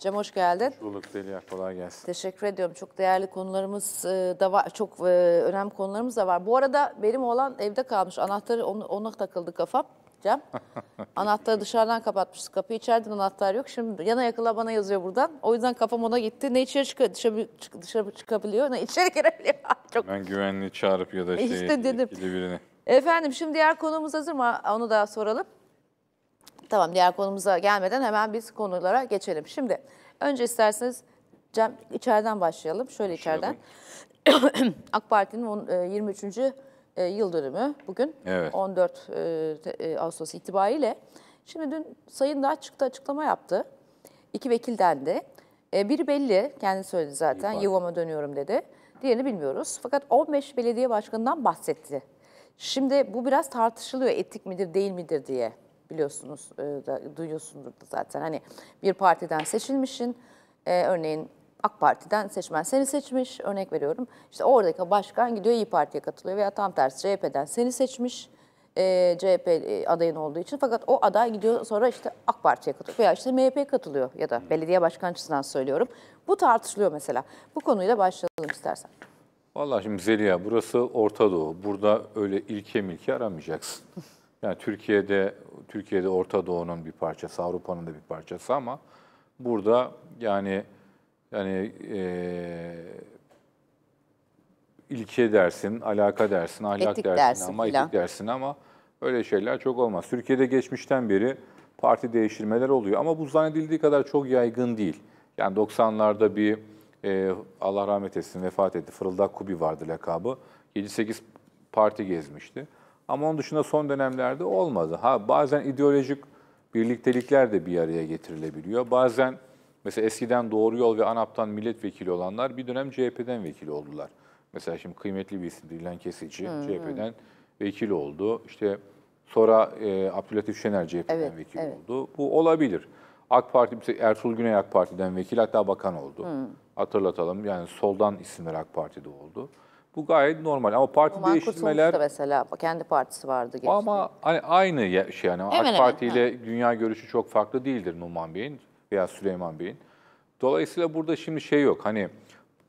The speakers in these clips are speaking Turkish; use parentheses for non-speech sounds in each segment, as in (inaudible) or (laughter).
Cem hoş geldin. Hoş bulduk Delia, kolay gelsin. Teşekkür ediyorum. Çok değerli konularımız e, da var, çok e, önemli konularımız da var. Bu arada benim oğlan evde kalmış, anahtarı ona, takıldı kafam. Cem. (laughs) Anahtarı dışarıdan kapatmışız. Kapı içeride anahtar yok. Şimdi yana yakıla bana yazıyor buradan. O yüzden kafam ona gitti. Ne içeri çık çık dışarı çıkabiliyor ne içeri girebiliyor. (laughs) Çok... Ben güvenliği çağırıp ya da şey, işte dedim. birini. Efendim şimdi diğer konumuz hazır mı? Onu da soralım. Tamam diğer konumuza gelmeden hemen biz konulara geçelim. Şimdi önce isterseniz Cem içeriden başlayalım. Şöyle içeriden. (clears throat) AK Parti'nin 23. E, e, yıl dönümü bugün evet. 14 e, Ağustos itibariyle. Şimdi dün Sayın daha çıktı açıklama yaptı. İki vekilden de. Biri belli, kendi söyledi zaten, yuvama dönüyorum dedi. Diğerini bilmiyoruz. Fakat 15 belediye başkanından bahsetti. Şimdi bu biraz tartışılıyor, etik midir, değil midir diye biliyorsunuz e, da, duyuyorsundur da zaten. Hani bir partiden seçilmişsin, e, örneğin AK Parti'den seçmen seni seçmiş, örnek veriyorum. işte oradaki başkan gidiyor İyi Parti'ye katılıyor veya tam tersi CHP'den seni seçmiş, e, CHP e, adayın olduğu için. Fakat o aday gidiyor sonra işte AK Parti'ye katılıyor veya işte MHP'ye katılıyor ya da hmm. belediye başkançısından söylüyorum. Bu tartışılıyor mesela. Bu konuyla başlayalım istersen. Valla şimdi Zeliha burası Orta Doğu. Burada öyle ilke milke aramayacaksın. (laughs) Yani Türkiye'de Türkiye'de Orta Doğu'nun bir parçası, Avrupa'nın da bir parçası ama burada yani yani e, ilke dersin, alaka dersin, ahlak etik dersin, dersin ama falan. etik dersin ama öyle şeyler çok olmaz. Türkiye'de geçmişten beri parti değiştirmeler oluyor ama bu zannedildiği kadar çok yaygın değil. Yani 90'larda bir e, Allah rahmet etsin vefat etti Fırıldak Kubi vardı lakabı. 7-8 parti gezmişti. Ama onun dışında son dönemlerde olmadı. Ha bazen ideolojik birliktelikler de bir araya getirilebiliyor. Bazen mesela eskiden Doğru Yol ve ANAP'tan milletvekili olanlar bir dönem CHP'den vekili oldular. Mesela şimdi kıymetli bir isim Dilan Kesici hmm. CHP'den vekil oldu. İşte sonra e, Abdülhatif Şener CHP'den evet, vekil evet. oldu. Bu olabilir. AK Parti, Ertuğrul Güney AK Parti'den vekil hatta bakan oldu. Hmm. Hatırlatalım yani soldan isimler AK Parti'de oldu. Bu gayet normal ama parti Aman değiştirmeler... mesela kendi partisi vardı. Geçti. Ama hani aynı şey yani hemen AK Parti ile dünya görüşü çok farklı değildir Numan Bey'in veya Süleyman Bey'in. Dolayısıyla burada şimdi şey yok hani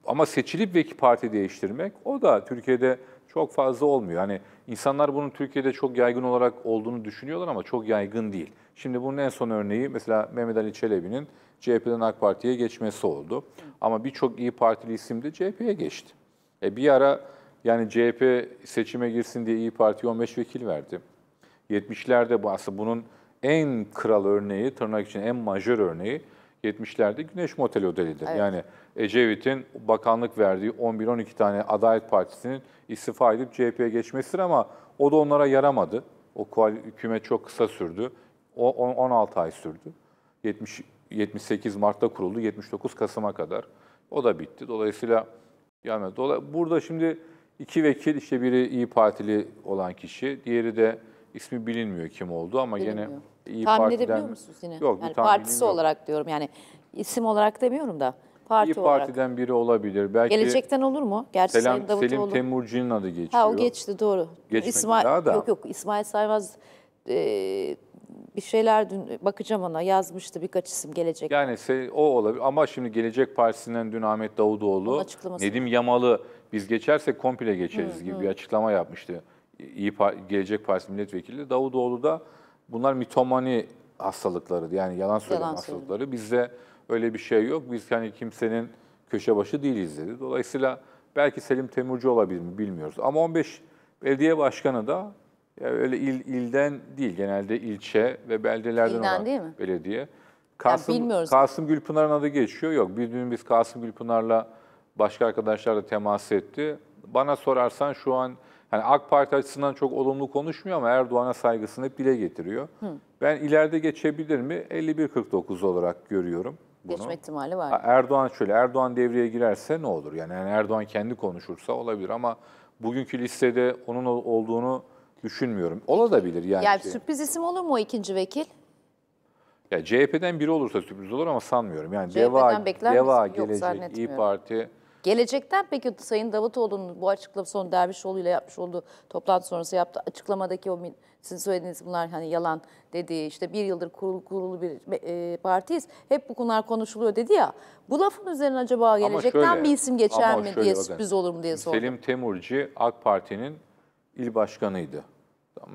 ama seçilip veki parti değiştirmek o da Türkiye'de çok fazla olmuyor. Hani insanlar bunun Türkiye'de çok yaygın olarak olduğunu düşünüyorlar ama çok yaygın değil. Şimdi bunun en son örneği mesela Mehmet Ali Çelebi'nin CHP'den AK Parti'ye geçmesi oldu. Ama birçok iyi partili isim de CHP'ye geçti. E bir ara yani CHP seçime girsin diye İyi Parti 15 vekil verdi. 70'lerde bu aslında bunun en kral örneği, tırnak için en majör örneği 70'lerde Güneş Motel Odeli'dir. Evet. Yani Ecevit'in bakanlık verdiği 11-12 tane Adalet Partisi'nin istifa edip CHP'ye geçmesidir ama o da onlara yaramadı. O hükümet çok kısa sürdü. O 16 ay sürdü. 70 78 Mart'ta kuruldu, 79 Kasım'a kadar. O da bitti. Dolayısıyla gelmez. Dolayısıyla burada şimdi iki vekil işte biri İyi Partili olan kişi, diğeri de ismi bilinmiyor kim oldu ama Bilinmiyor. gene İyi Tahmin edebiliyor Parti'den musunuz yine? Yok, bir yani tahminim partisi yok. olarak diyorum yani isim olarak demiyorum da parti İyi olarak. Parti'den biri olabilir. Belki Gelecekten olur mu? Gerçi Selim, Selim Temurci'nin adı geçiyor. Ha o geçti doğru. Geçmedi İsmail daha da. yok yok İsmail Saymaz e, bir şeyler dün bakacağım ona yazmıştı birkaç isim gelecek. Yani o olabilir ama şimdi Gelecek Partisi'nden dün Ahmet Davutoğlu, Nedim Yamalı biz geçersek komple geçeriz hı, gibi hı. bir açıklama yapmıştı. İyi Gelecek Partisi milletvekili Davutoğlu da bunlar mitomani hastalıkları yani yalan söyleme yalan hastalıkları. Bizde öyle bir şey yok. Biz hani kimsenin köşe başı değiliz dedi. Dolayısıyla belki Selim Temurcu olabilir mi bilmiyoruz. Ama 15 belediye başkanı da ya öyle il ilden değil genelde ilçe ve beldelerden İlden olan değil mi? belediye. Kasım, bilmiyoruz. Kasım Gülpınar'ın adı geçiyor. Yok bir gün biz Kasım Gülpınar'la başka arkadaşlarla temas etti. Bana sorarsan şu an hani AK Parti açısından çok olumlu konuşmuyor ama Erdoğan'a saygısını hep dile getiriyor. Hı. Ben ileride geçebilir mi? 51-49 olarak görüyorum bunu. Geçme ihtimali var. Erdoğan şöyle, Erdoğan devreye girerse ne olur? yani Erdoğan kendi konuşursa olabilir ama bugünkü listede onun olduğunu Düşünmüyorum. Ola yani. Yani şey. sürpriz isim olur mu o ikinci vekil? Ya CHP'den biri olursa sürpriz olur ama sanmıyorum. Yani CHP'den Deva, Deva Yok, Gelecek, İyi Parti. Gelecekten peki Sayın Davutoğlu'nun bu açıklama son Dervişoğlu ile yapmış olduğu toplantı sonrası yaptığı açıklamadaki o sizin söylediğiniz bunlar hani yalan dediği işte bir yıldır kurulu, kurulu bir e, partiyiz. Hep bu konular konuşuluyor dedi ya. Bu lafın üzerine acaba gelecekten şöyle, bir isim geçer mi diye sürpriz olur mu diye sordum. Selim Temurci AK Parti'nin il başkanıydı.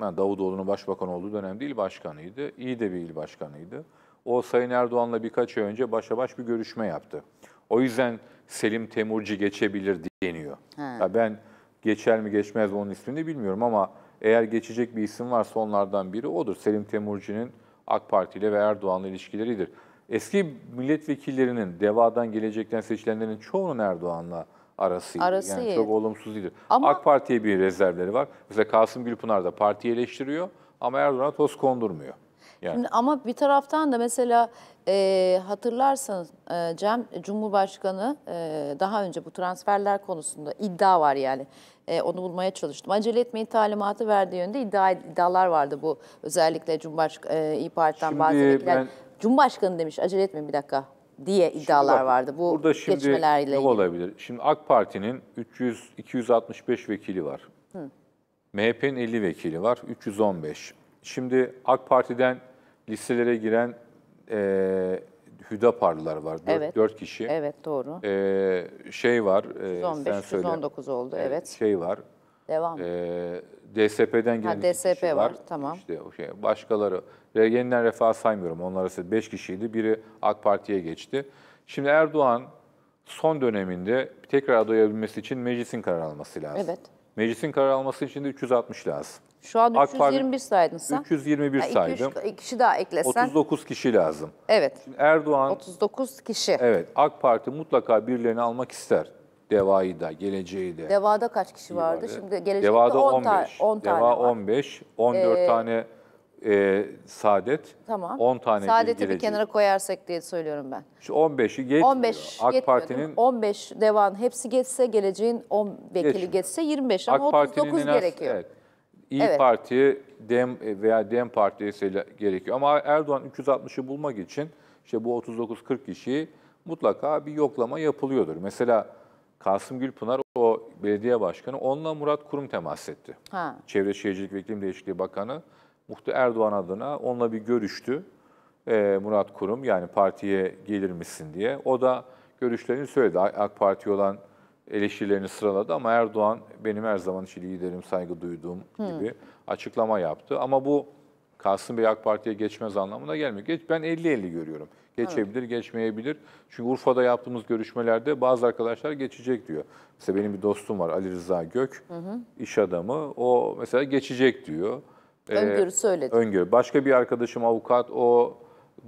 Yani Davutoğlu'nun başbakan olduğu dönemde il başkanıydı. İyi de bir il başkanıydı. O Sayın Erdoğan'la birkaç ay önce başa baş bir görüşme yaptı. O yüzden Selim Temurci geçebilir deniyor. He. Ya ben geçer mi geçmez mi onun ismini bilmiyorum ama eğer geçecek bir isim varsa onlardan biri odur. Selim Temurci'nin AK Parti ile ve Erdoğan'la ilişkileridir. Eski milletvekillerinin, DEVA'dan gelecekten seçilenlerin çoğunun Erdoğan'la arasıydı. arasıydı. Yani çok olumsuzdu. Ama... AK Parti'ye bir rezervleri var. Mesela Kasım Gülpınar da partiyi eleştiriyor ama Erdoğan toz kondurmuyor. Yani. Şimdi ama bir taraftan da mesela e, hatırlarsanız e, Cem Cumhurbaşkanı e, daha önce bu transferler konusunda iddia var yani. E, onu bulmaya çalıştım. Acele etmeyi talimatı verdiği yönde iddia, iddialar vardı bu özellikle Cumhurbaşkanı e, İYİ Parti'den bazı vekiller. Ben... Cumhurbaşkanı demiş acele etmeyin bir dakika diye iddialar bak, vardı. Bu burada şimdi ne ilgili. olabilir? Şimdi AK Parti'nin 300 265 vekili var. MHP'nin 50 vekili var, 315. Şimdi AK Parti'den listelere giren e, Hüdaparlılar var, 4, evet. 4 kişi. Evet, doğru. E, şey var, e, 115, sen söyle. oldu, evet. E, şey var. Devam. E, DSP'den gelen ha, DSP var. var. Tamam. İşte o şey başkaları. Yeniden refah saymıyorum. Onlar ise 5 kişiydi. Biri AK Parti'ye geçti. Şimdi Erdoğan son döneminde tekrar aday olabilmesi için meclisin karar alması lazım. Evet. Meclisin karar alması için de 360 lazım. Şu an 321 saydın sen. 321 yani saydım. 2 kişi daha eklesen. 39 kişi lazım. Evet. Şimdi Erdoğan 39 kişi. Evet. AK Parti mutlaka birilerini almak ister. Deva'yı da, geleceği de. Deva'da kaç kişi vardı? vardı. Şimdi gelecekte Deva'da 10, 15. 10 tane Deva var. 15, 14 ee, tane e, Saadet, tamam. 10 tane Saadet'i bir kenara koyarsak diye söylüyorum ben. Şu 15'i geçmiyor. 15 AK Parti'nin 15 devan hepsi geçse geleceğin 10 vekili geçmiyor. geçse 25 ama AK 39 inas, gerekiyor. Evet. İyi evet. Parti Dem veya Dem Partisi gerekiyor. Ama Erdoğan 360'ı bulmak için işte bu 39-40 kişiyi mutlaka bir yoklama yapılıyordur. Mesela Kasım Gülpınar o belediye başkanı onunla Murat Kurum temas etti. Ha. Çevre Şehircilik ve İklim Değişikliği Bakanı Muhtu Erdoğan adına onunla bir görüştü. Ee, Murat Kurum yani partiye gelir misin diye. O da görüşlerini söyledi. AK Parti olan eleştirilerini sıraladı ama Erdoğan benim her zaman için liderim, saygı duyduğum hmm. gibi açıklama yaptı. Ama bu Kasım Bey AK Parti'ye geçmez anlamına gelmiyor. ben 50-50 görüyorum. Geçebilir, evet. geçmeyebilir. Çünkü Urfa'da yaptığımız görüşmelerde bazı arkadaşlar geçecek diyor. Mesela benim bir dostum var Ali Rıza Gök, hı hı. iş adamı. O mesela geçecek diyor. Ee, öngörü söyledi. Öngörü. Başka bir arkadaşım avukat, o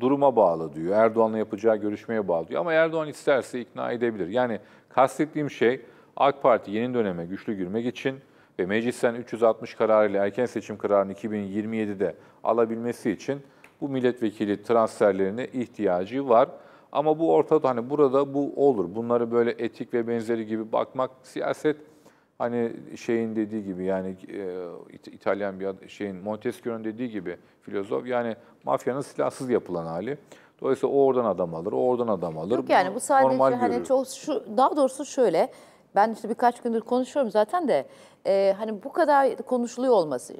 duruma bağlı diyor. Erdoğan'la yapacağı görüşmeye bağlı diyor. Ama Erdoğan isterse ikna edebilir. Yani kastettiğim şey AK Parti yeni döneme güçlü girmek için ve meclisten 360 kararıyla erken seçim kararını 2027'de alabilmesi için bu milletvekili transferlerine ihtiyacı var. Ama bu ortada hani burada bu olur. Bunları böyle etik ve benzeri gibi bakmak siyaset hani şeyin dediği gibi yani e, İtalyan bir şeyin Montesquieu'nun dediği gibi filozof yani mafyanın silahsız yapılan hali. Dolayısıyla o oradan adam alır, o oradan adam alır. Yok Bunu yani bu sadece hani görür. çok şu daha doğrusu şöyle ben işte birkaç gündür konuşuyorum zaten de e, hani bu kadar konuşuluyor olması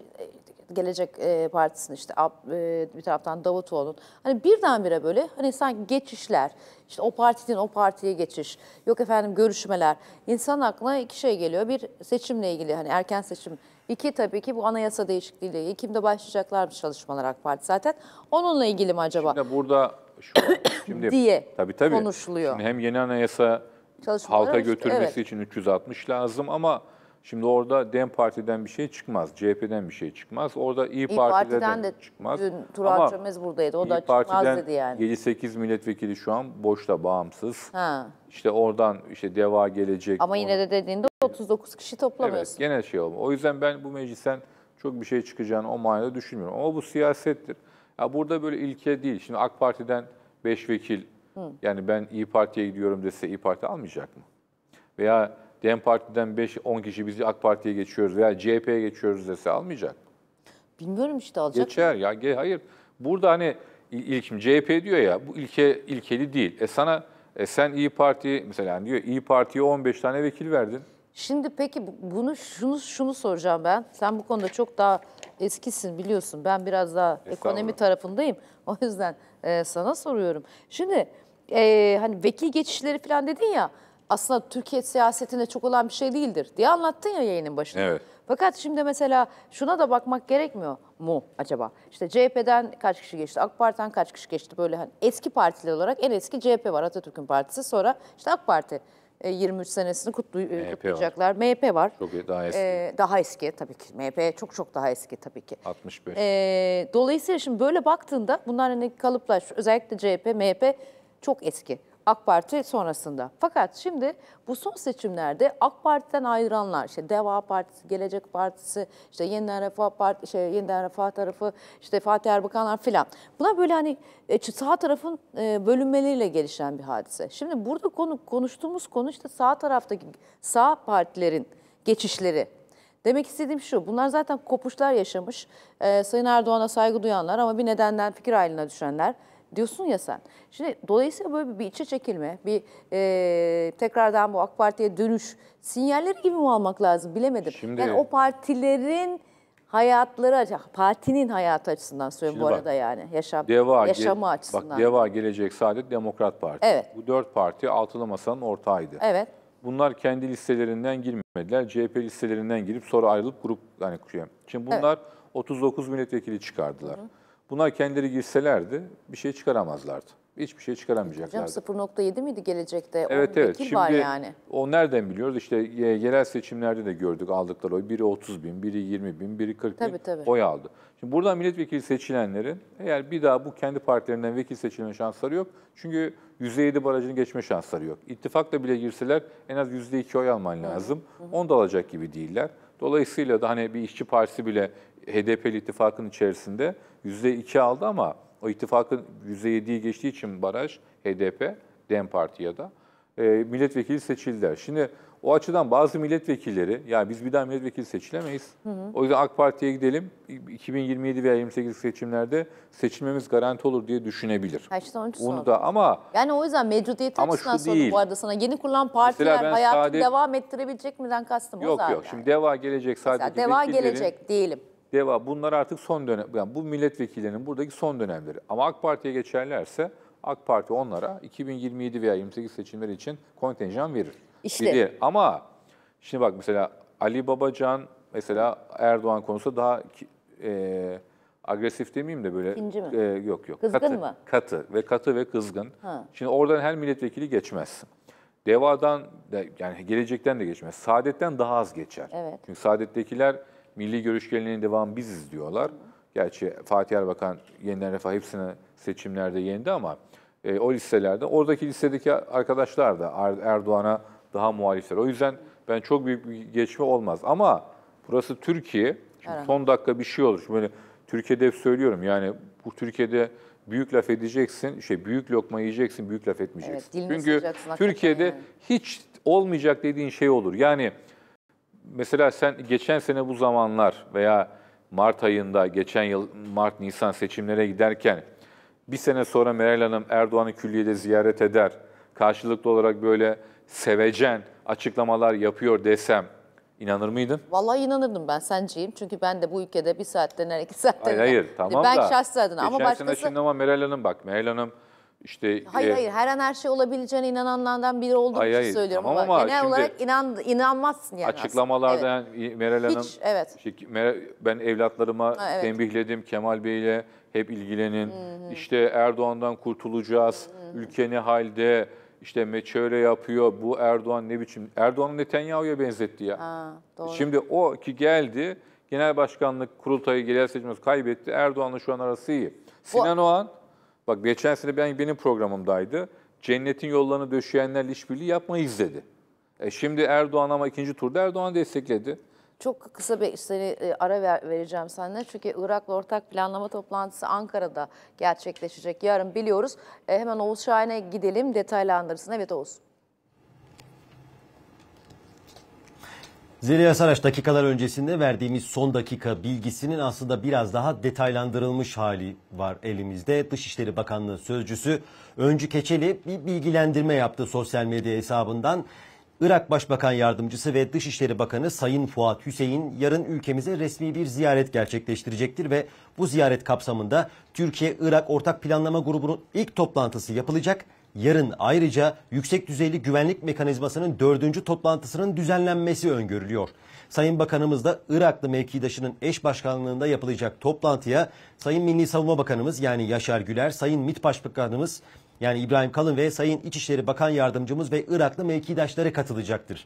Gelecek e, Partisi'nin işte e, bir taraftan Davutoğlu'nun hani birdenbire böyle hani sanki geçişler işte o partiden o partiye geçiş yok efendim görüşmeler insan aklına iki şey geliyor bir seçimle ilgili hani erken seçim iki tabii ki bu anayasa değişikliğiyle ilgili Ekim'de başlayacaklarmış çalışmalar AK Parti zaten onunla ilgili mi acaba? Şimdi burada şu (coughs) şimdi, diye tabii, tabii. konuşuluyor. Şimdi hem yeni anayasa halka götürmesi evet. için 360 lazım ama Şimdi orada DEM Parti'den bir şey çıkmaz, CHP'den bir şey çıkmaz. Orada İyi, İyi Parti'den, Parti'den de çıkmaz. Dün Turan Ama Çömez buradaydı, o İyi da çıkmaz dedi yani. 7-8 milletvekili şu an boşta, bağımsız. Ha. İşte oradan işte DEVA gelecek. Ama yine de dediğinde 39 kişi toplamıyorsun. Evet, gene şey olmuyor. O yüzden ben bu meclisten çok bir şey çıkacağını o manada düşünmüyorum. Ama bu siyasettir. Ya burada böyle ilke değil. Şimdi AK Parti'den 5 vekil, Hı. yani ben İyi Parti'ye gidiyorum dese İyi Parti almayacak mı? Veya DEM Parti'den 5-10 kişi bizi AK Parti'ye geçiyoruz veya CHP'ye geçiyoruz dese almayacak. Bilmiyorum işte alacak Geçer mı? ya. Hayır. Burada hani ilkim CHP diyor ya bu ilke ilkeli değil. E sana e sen İyi Parti mesela diyor İyi Parti'ye 15 tane vekil verdin. Şimdi peki bunu şunu şunu soracağım ben. Sen bu konuda çok daha eskisin biliyorsun. Ben biraz daha ekonomi tarafındayım. O yüzden e, sana soruyorum. Şimdi e, hani vekil geçişleri falan dedin ya aslında Türkiye siyasetinde çok olan bir şey değildir diye anlattın ya yayının başında. Evet. Fakat şimdi mesela şuna da bakmak gerekmiyor mu acaba? İşte CHP'den kaç kişi geçti, AK Parti'den kaç kişi geçti böyle hani eski partiler olarak en eski CHP var Atatürk'ün partisi sonra işte AK Parti 23 e, senesini kutlu, MHP kutlayacaklar. Var. MHP var. Çok e, daha eski. Ee, daha eski tabii ki. MHP çok çok daha eski tabii ki. 65. Ee, dolayısıyla şimdi böyle baktığında bunların hani kalıplar özellikle CHP, MHP çok eski. AK Parti sonrasında. Fakat şimdi bu son seçimlerde AK Parti'den ayrılanlar, işte Deva Partisi, Gelecek Partisi, işte Yeniden Refah Parti, şey Yeniden Refah tarafı, işte Fatih Erbakanlar filan. Buna böyle hani e, sağ tarafın e, bölünmeleriyle gelişen bir hadise. Şimdi burada konu konuştuğumuz konu işte sağ taraftaki sağ partilerin geçişleri. Demek istediğim şu, bunlar zaten kopuşlar yaşamış. Ee, Sayın Erdoğan'a saygı duyanlar ama bir nedenden fikir ayrılığına düşenler diyorsun ya sen. Şimdi dolayısıyla böyle bir içe çekilme, bir e, tekrardan bu AK Parti'ye dönüş sinyalleri gibi mi almak lazım bilemedim. Şimdi, yani o partilerin hayatları, partinin hayatı açısından söylüyorum bu bak, arada yani. Yaşam, deva, yaşamı ge- açısından. Bak DEVA, Gelecek, Saadet, Demokrat Parti. Evet. Bu dört parti altılı masanın ortağıydı. Evet. Bunlar kendi listelerinden girmediler. CHP listelerinden girip sonra ayrılıp grup yani kuruyor. Şey, şimdi bunlar evet. 39 milletvekili çıkardılar. Hı hı. Buna kendileri girselerdi bir şey çıkaramazlardı. Hiçbir şey çıkaramayacaklardı. Hocam 0.7 miydi gelecekte? Evet evet. Şimdi var yani. o nereden biliyoruz? İşte yerel seçimlerde de gördük aldıkları oy. Biri 30 bin, biri 20 bin, biri 40 tabii, bin tabii. oy aldı. Şimdi buradan milletvekili seçilenlerin eğer bir daha bu kendi partilerinden vekil seçilme şansları yok. Çünkü %7 barajını geçme şansları yok. İttifakla bile girseler en az %2 oy alman lazım. Hı hı. Onu da alacak gibi değiller. Dolayısıyla da hani bir işçi partisi bile HDP'li ittifakın içerisinde %2 aldı ama o ittifakın %7'yi geçtiği için baraj HDP, DEM Parti ya da e, milletvekili seçildiler. Şimdi o açıdan bazı milletvekilleri, yani biz bir daha milletvekili seçilemeyiz. Hı hı. O yüzden AK Parti'ye gidelim, 2027 veya 28 seçimlerde seçilmemiz garanti olur diye düşünebilir. Ha Onu da ama... Yani o yüzden mevcudiyet ama açısından sordum bu arada sana. Yeni kurulan partiler hayatını saadet... devam ettirebilecek miden kastım yok, o zaten. Yok yok, yani. şimdi DEVA gelecek sadece. Mesela DEVA gelecek diyelim. DEVA bunlar artık son dönem, yani bu milletvekillerinin buradaki son dönemleri. Ama AK Parti'ye geçerlerse AK Parti onlara 2027 veya 28 seçimleri için kontenjan verir. İşte. Bilir. Ama şimdi bak mesela Ali Babacan mesela Erdoğan konusu daha e, agresif demeyeyim de böyle. mi? E, yok yok. Kızgın katı, mı? Katı ve katı ve kızgın. Ha. Şimdi oradan her milletvekili geçmez. Deva'dan yani gelecekten de geçmez. Saadet'ten daha az geçer. Evet. Çünkü Saadet'tekiler milli görüş geleneğinin devamı biziz diyorlar. Gerçi Fatih Erbakan yeniden refah hepsini seçimlerde yendi ama e, o listelerde, oradaki listedeki arkadaşlar da er, Erdoğan'a daha muhalifler. O yüzden ben çok büyük bir geçme olmaz. Ama burası Türkiye. Şimdi son dakika bir şey olur. Şimdi böyle Türkiye'de hep söylüyorum yani bu Türkiye'de büyük laf edeceksin, şey büyük lokma yiyeceksin, büyük laf etmeyeceksin. Evet, Çünkü Türkiye'de yani. hiç olmayacak dediğin şey olur. Yani mesela sen geçen sene bu zamanlar veya Mart ayında geçen yıl Mart-Nisan seçimlere giderken bir sene sonra Meral Hanım Erdoğan'ı külliyede ziyaret eder, karşılıklı olarak böyle sevecen açıklamalar yapıyor desem inanır mıydın? Vallahi inanırdım ben senciyim Çünkü ben de bu ülkede bir saatten dener, iki saatten Hayır hayır (laughs) tamam ben da. Ben şahsi adına ama başkası... Geçen sene şimdi ama Meral Hanım bak Meral Hanım işte, hayır e, hayır her an her şey olabileceğine inananlardan biri olduğum için hayır, söylüyorum tamam ama, genel olarak inan, inanmazsın yani açıklamalardan aslında. evet. Meral Hanım, Hiç, evet. Şey, ben evlatlarıma ha, evet. tembihledim Kemal Bey ile hep ilgilenin, hı hı. işte Erdoğan'dan kurtulacağız, hı hı. ülke halde, işte Meçöre yapıyor, bu Erdoğan ne biçim, Erdoğan'ı Netanyahu'ya benzetti ya. Ha, doğru. Şimdi o ki geldi, genel başkanlık kurultayı genel seçimimiz kaybetti, Erdoğan'la şu an arası iyi. Sinan bu, Oğan Bak geçen sene ben benim programımdaydı. Cennetin yollarını döşeyenlerle işbirliği yapmayı izledi. E şimdi Erdoğan ama ikinci turda Erdoğan destekledi. Çok kısa bir seni e, ara ver, vereceğim seninle. Çünkü Irak'la ortak planlama toplantısı Ankara'da gerçekleşecek. Yarın biliyoruz. E, hemen Oğuz Şahin'e gidelim detaylandırsın. Evet Oğuz. Zeliha Saraç dakikalar öncesinde verdiğimiz son dakika bilgisinin aslında biraz daha detaylandırılmış hali var elimizde. Dışişleri Bakanlığı Sözcüsü Öncü Keçeli bir bilgilendirme yaptı sosyal medya hesabından. Irak Başbakan Yardımcısı ve Dışişleri Bakanı Sayın Fuat Hüseyin yarın ülkemize resmi bir ziyaret gerçekleştirecektir ve bu ziyaret kapsamında Türkiye-Irak Ortak Planlama Grubu'nun ilk toplantısı yapılacak. Yarın ayrıca yüksek düzeyli güvenlik mekanizmasının dördüncü toplantısının düzenlenmesi öngörülüyor. Sayın Bakanımız da Iraklı mevkidaşının eş başkanlığında yapılacak toplantıya Sayın Milli Savunma Bakanımız yani Yaşar Güler, Sayın MİT Başbakanımız yani İbrahim Kalın ve Sayın İçişleri Bakan Yardımcımız ve Iraklı mevkidaşları katılacaktır.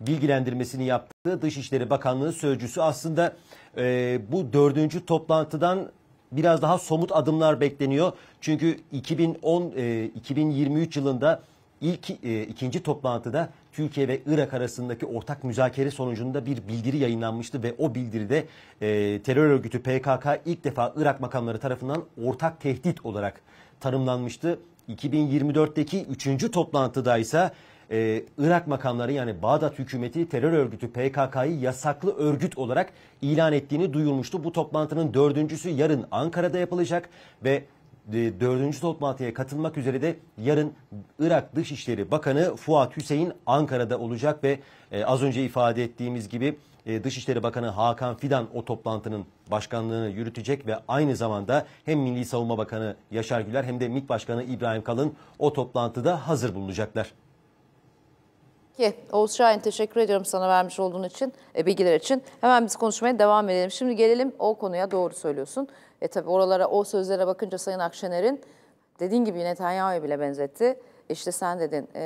Bilgilendirmesini yaptığı Dışişleri Bakanlığı Sözcüsü aslında e, bu dördüncü toplantıdan biraz daha somut adımlar bekleniyor. Çünkü 2010 e, 2023 yılında ilk e, ikinci toplantıda Türkiye ve Irak arasındaki ortak müzakere sonucunda bir bildiri yayınlanmıştı ve o bildiride e, terör örgütü PKK ilk defa Irak makamları tarafından ortak tehdit olarak tanımlanmıştı. 2024'teki üçüncü toplantıda ise e, Irak makamları yani Bağdat hükümeti terör örgütü PKK'yı yasaklı örgüt olarak ilan ettiğini duyurmuştu. Bu toplantının dördüncüsü yarın Ankara'da yapılacak ve e, dördüncü toplantıya katılmak üzere de yarın Irak Dışişleri Bakanı Fuat Hüseyin Ankara'da olacak ve e, az önce ifade ettiğimiz gibi e, Dışişleri Bakanı Hakan Fidan o toplantının başkanlığını yürütecek ve aynı zamanda hem Milli Savunma Bakanı Yaşar Güler hem de MİT Başkanı İbrahim Kalın o toplantıda hazır bulunacaklar. Peki Oğuz Şahin teşekkür ediyorum sana vermiş olduğun için, e, bilgiler için. Hemen biz konuşmaya devam edelim. Şimdi gelelim o konuya doğru söylüyorsun. E tabi oralara o sözlere bakınca Sayın Akşener'in dediğin gibi Netanyahu'ya bile benzetti işte sen dedin e,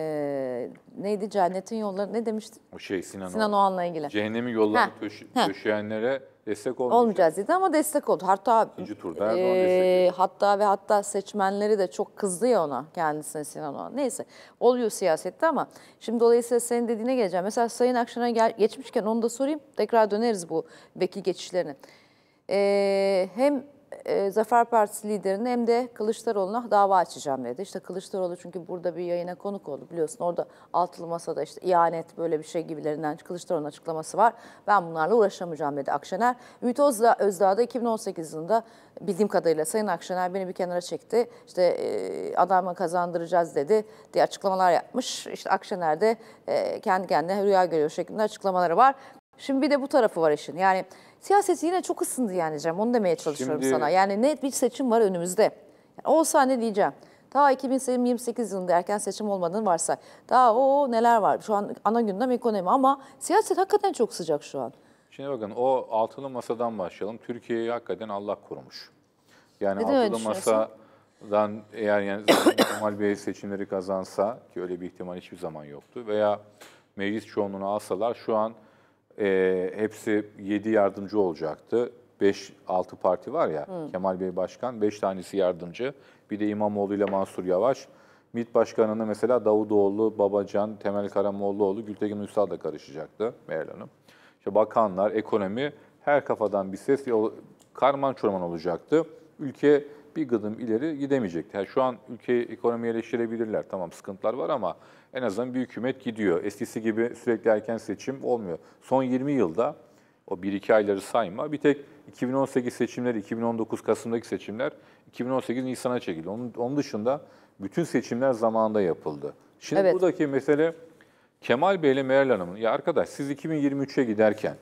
neydi cennetin yolları ne demiştin? O şey Sinan, Sinan Oğan. Oğan'la ilgili. cehennemin yollarını Heh. destek olmayacak. olmayacağız dedi ama destek oldu. Hatta İkinci turda e, hatta ve hatta seçmenleri de çok kızdı ya ona kendisine Sinan Oğan. Neyse oluyor siyasette ama şimdi dolayısıyla senin dediğine geleceğim. Mesela Sayın Akşener'e geçmişken onu da sorayım. Tekrar döneriz bu vekil geçişlerine. E, hem e, Zafer Partisi liderine hem de Kılıçdaroğlu'na dava açacağım dedi. İşte Kılıçdaroğlu çünkü burada bir yayına konuk oldu biliyorsun. Orada altılı masada işte ihanet böyle bir şey gibilerinden Kılıçdaroğlu'nun açıklaması var. Ben bunlarla uğraşamayacağım dedi Akşener. Ümit Özdağ, Özdağ da 2018 yılında bildiğim kadarıyla Sayın Akşener beni bir kenara çekti. İşte e, adamı kazandıracağız dedi diye açıklamalar yapmış. İşte Akşener de e, kendi kendine rüya görüyor şeklinde açıklamaları var. Şimdi bir de bu tarafı var işin. Yani Siyaset yine çok ısındı yani Cem. Onu demeye çalışıyorum Şimdi... sana. Yani net bir seçim var önümüzde. Yani olsa ne diyeceğim? daha 2028 yılında erken seçim olmadığını varsa. Daha o neler var? Şu an ana gündem ekonomi ama siyaset hakikaten çok sıcak şu an. Şimdi bakın o altılı masadan başlayalım. Türkiye'yi hakikaten Allah korumuş. Yani Neden altılı masadan eğer yani Kemal (coughs) Bey seçimleri kazansa ki öyle bir ihtimal hiçbir zaman yoktu veya meclis çoğunluğunu alsalar şu an e, hepsi 7 yardımcı olacaktı. 5-6 parti var ya, Hı. Kemal Bey Başkan, 5 tanesi yardımcı. Bir de İmamoğlu ile Mansur Yavaş. MİT Başkanı'na mesela Davutoğlu, Babacan, Temel Karamollaoğlu, Gültekin Uysal da karışacaktı Meral Hanım. İşte bakanlar, ekonomi, her kafadan bir ses, karman çorman olacaktı. Ülke bir gıdım ileri gidemeyecekti. Yani şu an ülkeyi ekonomiye eleştirebilirler. Tamam sıkıntılar var ama en azından bir hükümet gidiyor. Eskisi gibi sürekli erken seçim olmuyor. Son 20 yılda o 1-2 ayları sayma. Bir tek 2018 seçimleri, 2019 Kasım'daki seçimler 2018 Nisan'a çekildi. Onun, onun dışında bütün seçimler zamanında yapıldı. Şimdi evet. buradaki mesele Kemal Bey ile Meral Hanım'ın, ya arkadaş siz 2023'e giderken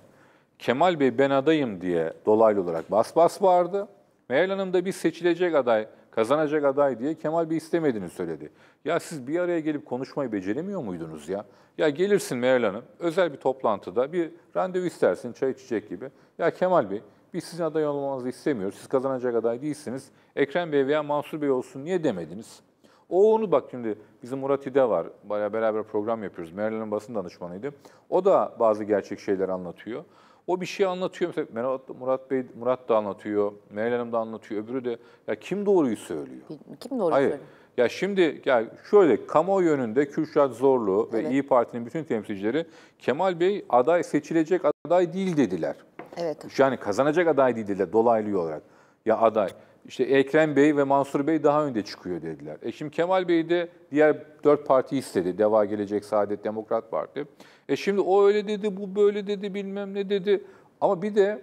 Kemal Bey ben adayım diye dolaylı olarak bas bas vardı. Meral Hanım da bir seçilecek aday kazanacak aday diye Kemal Bey istemediğini söyledi. Ya siz bir araya gelip konuşmayı beceremiyor muydunuz ya? Ya gelirsin Meral Hanım, özel bir toplantıda bir randevu istersin, çay içecek gibi. Ya Kemal Bey, biz sizin aday olmanızı istemiyoruz, siz kazanacak aday değilsiniz. Ekrem Bey veya Mansur Bey olsun niye demediniz? O onu bak şimdi bizim Murat İde var. Baya beraber program yapıyoruz. Meral Hanım basın danışmanıydı. O da bazı gerçek şeyler anlatıyor. O bir şey anlatıyor. Mesela Murat Bey, Murat da anlatıyor, Meral Hanım da anlatıyor, öbürü de. Ya kim doğruyu söylüyor? Kim doğruyu Hayır. söylüyor? Ya şimdi ya şöyle kamuoyu yönünde Kürşat Zorlu evet. ve İyi Parti'nin bütün temsilcileri Kemal Bey aday seçilecek aday değil dediler. Evet. Yani kazanacak aday değil dediler dolaylı olarak. Ya aday işte Ekrem Bey ve Mansur Bey daha önde çıkıyor dediler. E şimdi Kemal Bey de diğer dört parti istedi. Deva Gelecek, Saadet Demokrat Parti. E şimdi o öyle dedi, bu böyle dedi, bilmem ne dedi. Ama bir de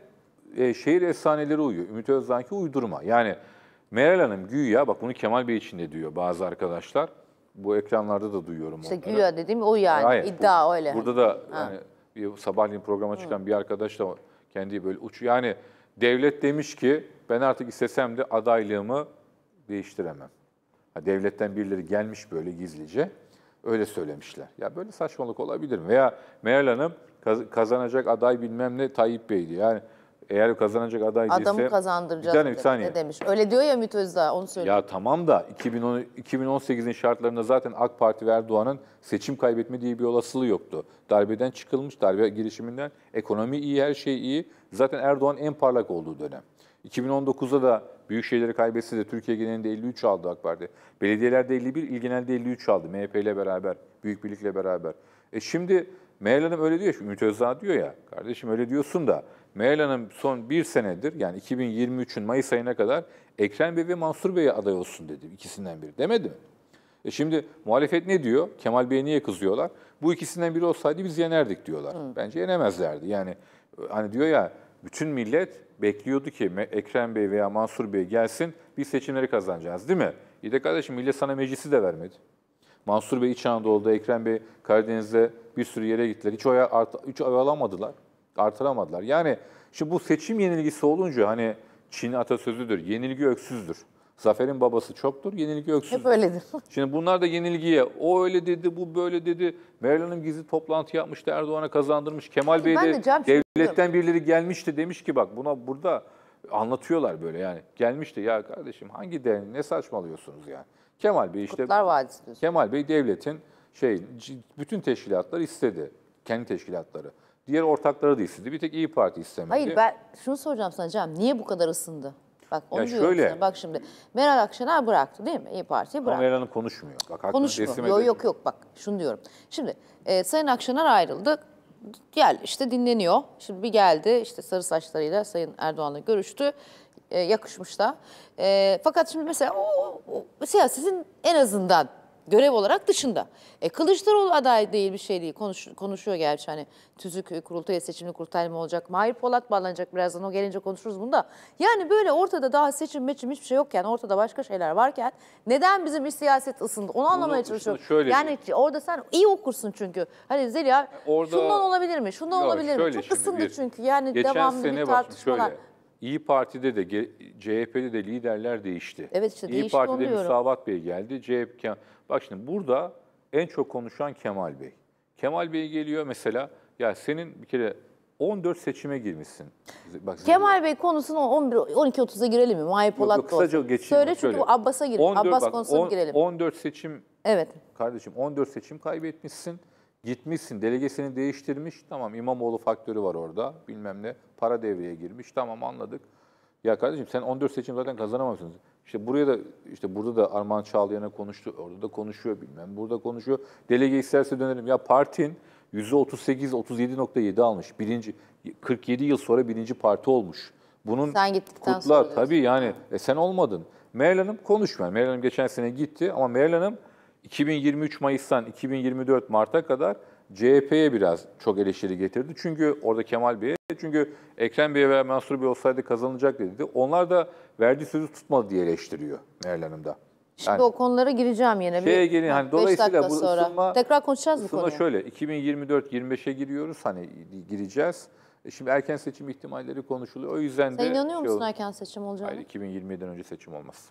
e, şehir efsaneleri uyuyor. Ümit Özdağ'ınki uydurma. Yani Meral Hanım güya, bak bunu Kemal Bey için de diyor bazı arkadaşlar. Bu ekranlarda da duyuyorum işte onları. güya dediğim o yani, Hayır, iddia bu, öyle. Burada da ha. yani, sabahleyin programa çıkan Hı. bir arkadaş da kendi böyle uç. Yani devlet demiş ki ben artık istesem de adaylığımı değiştiremem. Ha, devletten birileri gelmiş böyle gizlice. Öyle söylemişler. Ya böyle saçmalık olabilir mi? Veya Meral Hanım kazanacak aday bilmem ne Tayyip Bey'di. Yani eğer kazanacak aday Adamı değilse... Adamı kazandıracağız. Bir tane, bir saniye. Ne demiş? Öyle diyor ya Ümit Özdağ, onu söylüyor. Ya tamam da 2010, 2018'in şartlarında zaten AK Parti ve Erdoğan'ın seçim kaybetme diye bir olasılığı yoktu. Darbeden çıkılmış, darbe girişiminden. Ekonomi iyi, her şey iyi. Zaten Erdoğan en parlak olduğu dönem. 2019'da da büyük şeyleri kaybetse de Türkiye genelinde 53 aldı AK Parti. Belediyelerde 51, il genelde 53 aldı MHP ile beraber, Büyük Birlik'le beraber. E şimdi Meral Hanım öyle diyor, Ümit Özdağ diyor ya, kardeşim öyle diyorsun da Meral Hanım son bir senedir yani 2023'ün Mayıs ayına kadar Ekrem Bey ve Mansur Bey'e aday olsun dedi ikisinden biri demedi mi? E şimdi muhalefet ne diyor? Kemal Bey'e niye kızıyorlar? Bu ikisinden biri olsaydı biz yenerdik diyorlar. Hı. Bence yenemezlerdi. Yani hani diyor ya bütün millet bekliyordu ki Ekrem Bey veya Mansur Bey gelsin bir seçimleri kazanacağız değil mi? İyi de kardeşim millet sana meclisi de vermedi. Mansur Bey İç Anadolu'da, Ekrem Bey Karadeniz'de bir sürü yere gittiler. Hiç oya, art, hiç oy alamadılar, artıramadılar. Yani şimdi bu seçim yenilgisi olunca hani Çin atasözüdür, yenilgi öksüzdür. Zafer'in babası çoktur, yenilgi öksüzdür. Hep öyledir. (laughs) Şimdi bunlar da yenilgiye, o öyle dedi, bu böyle dedi. Meral Hanım gizli toplantı yapmıştı, Erdoğan'a kazandırmış. Kemal Bey de, de devletten birileri gelmişti demiş ki bak buna burada anlatıyorlar böyle yani. Gelmişti ya kardeşim hangi den, ne saçmalıyorsunuz yani. Kemal Bey işte... Kutlar Vadisi diyorsun. Kemal Bey devletin şey, bütün teşkilatlar istedi. Kendi teşkilatları. Diğer ortakları da istedi. Bir tek İyi Parti istemedi. Hayır ben şunu soracağım sana Cem. Niye bu kadar ısındı? Bak onu ya şöyle, sana. Bak şimdi Meral Akşener bıraktı değil mi? İyi Parti'yi bıraktı. Ama Meral Hanım konuşmuyor. Bak, konuşmuyor. Yok yok yok bak şunu diyorum. Şimdi e, Sayın Akşener ayrıldı. Gel işte dinleniyor. Şimdi bir geldi işte sarı saçlarıyla Sayın Erdoğan'la görüştü. E, yakışmış da. E, fakat şimdi mesela o, o siyasetin en azından görev olarak dışında. E, Kılıçdaroğlu aday değil bir şey değil. Konuş, konuşuyor gerçi hani tüzük e, kurultaya seçimli kurultay mı olacak? Mahir Polat bağlanacak birazdan o gelince konuşuruz bunu da. Yani böyle ortada daha seçim meçim hiçbir şey yokken ortada başka şeyler varken neden bizim bir siyaset ısındı? Onu anlamaya çalışıyorum. Şöyle yani bir... orada sen iyi okursun çünkü. Hani Zeliha orada... şundan olabilir mi? Şundan Yok, olabilir mi? Çok ısındı bir, çünkü yani devamlı bir tartışmalar. şöyle, İyi Parti'de de CHP'de de liderler değişti. Evet işte İyi Parti'de Müsavat Bey geldi. CHP bak şimdi burada en çok konuşan Kemal Bey. Kemal Bey geliyor mesela ya senin bir kere 14 seçime girmişsin. Bak, Kemal Bey konusunu 11 12.30'a girelim mi? Mahir Polat yok, kısaca geçelim. Söyle çünkü Abbas'a girelim. 14, Abbas bak, konusuna on, girelim. 14 seçim Evet. Kardeşim 14 seçim kaybetmişsin. Gitmişsin, delegesini değiştirmiş, tamam İmamoğlu faktörü var orada, bilmem ne, para devreye girmiş, tamam anladık. Ya kardeşim sen 14 seçim zaten kazanamazsınız. İşte buraya da, işte burada da Armağan Çağlayan'a konuştu, orada da konuşuyor bilmem, burada konuşuyor. Delege isterse dönelim. Ya partin %38-37.7 almış. Birinci, 47 yıl sonra birinci parti olmuş. Bunun sen gittikten kutlar, sonra diyorsun. tabii yani e, sen olmadın. Meral Hanım konuşmuyor. Meral Hanım geçen sene gitti ama Meral Hanım 2023 Mayıs'tan 2024 Mart'a kadar CHP'ye biraz çok eleştiri getirdi. Çünkü orada Kemal Bey, çünkü Ekrem Bey veya Mansur Bey olsaydı kazanılacak dedi. Onlar da verdiği sözü tutmadı diye eleştiriyor Meral Hanım da. Şimdi yani, o konulara gireceğim yine. Şeye bir, gelin, hani dolayısıyla bu sonra. ısınma... Tekrar konuşacağız bu konuyu. şöyle, 2024-25'e giriyoruz, hani gireceğiz. E şimdi erken seçim ihtimalleri konuşuluyor. O yüzden Sen de... Sen inanıyor şey musun şey erken seçim olacağını? Hayır, 2027'den önce seçim olmaz.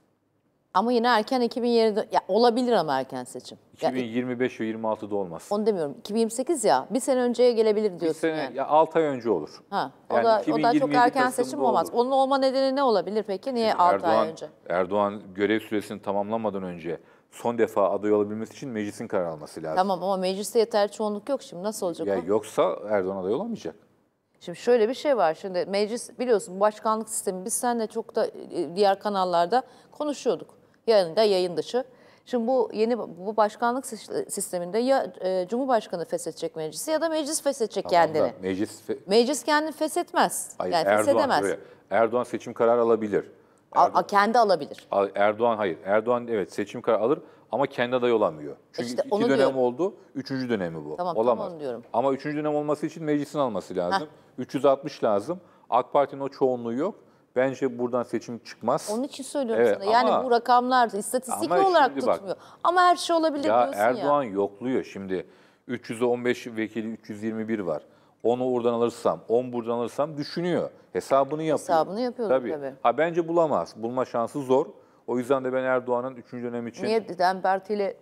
Ama yine erken 2007 ya olabilir ama erken seçim. 2025 ya, 26'da olmaz. Onu demiyorum. 2028 ya. Bir sene önceye gelebilir diyorsun bir sene, yani. Ya 6 ay önce olur. Ha. O yani da o da çok erken seçim olur. olmaz. Onun olma nedeni ne olabilir peki? Niye Şimdi 6 Erdoğan, ay önce? Erdoğan görev süresini tamamlamadan önce son defa aday olabilmesi için meclisin karar alması lazım. Tamam ama mecliste yeter çoğunluk yok şimdi nasıl olacak ya o? Yoksa Erdoğan aday olamayacak. Şimdi şöyle bir şey var. Şimdi meclis biliyorsun başkanlık sistemi biz seninle çok da e, diğer kanallarda konuşuyorduk. Yarın da yayın dışı. Şimdi bu yeni bu başkanlık sisteminde ya e, Cumhurbaşkanı feshedecek meclisi ya da meclis feshedecek tamam kendini. Meclis fe meclis kendini feshetmez. Hayır, yani Erdoğan, feshedemez. Erdoğan seçim kararı alabilir. Erdoğan, A, kendi alabilir. Erdoğan hayır. Erdoğan evet seçim kararı alır ama kendi aday olamıyor. E Çünkü işte iki dönem diyorum. oldu. Üçüncü dönemi bu. Tamam, Olamaz. Tamam diyorum. Ama üçüncü dönem olması için meclisin alması lazım. Heh. 360 lazım. AK Parti'nin o çoğunluğu yok. Bence buradan seçim çıkmaz. Onun için söylüyorum evet, sana. Yani bu rakamlar istatistik olarak bak, Ama her şey olabilir ya diyorsun Erdoğan ya. Erdoğan yokluyor şimdi. 315 vekili 321 var. Onu oradan alırsam, 10 buradan alırsam düşünüyor. Hesabını yapıyor. Hesabını yapıyor tabii. tabii. Ha bence bulamaz. Bulma şansı zor. O yüzden de ben Erdoğan'ın 3. dönem için... Niye DEM Parti ile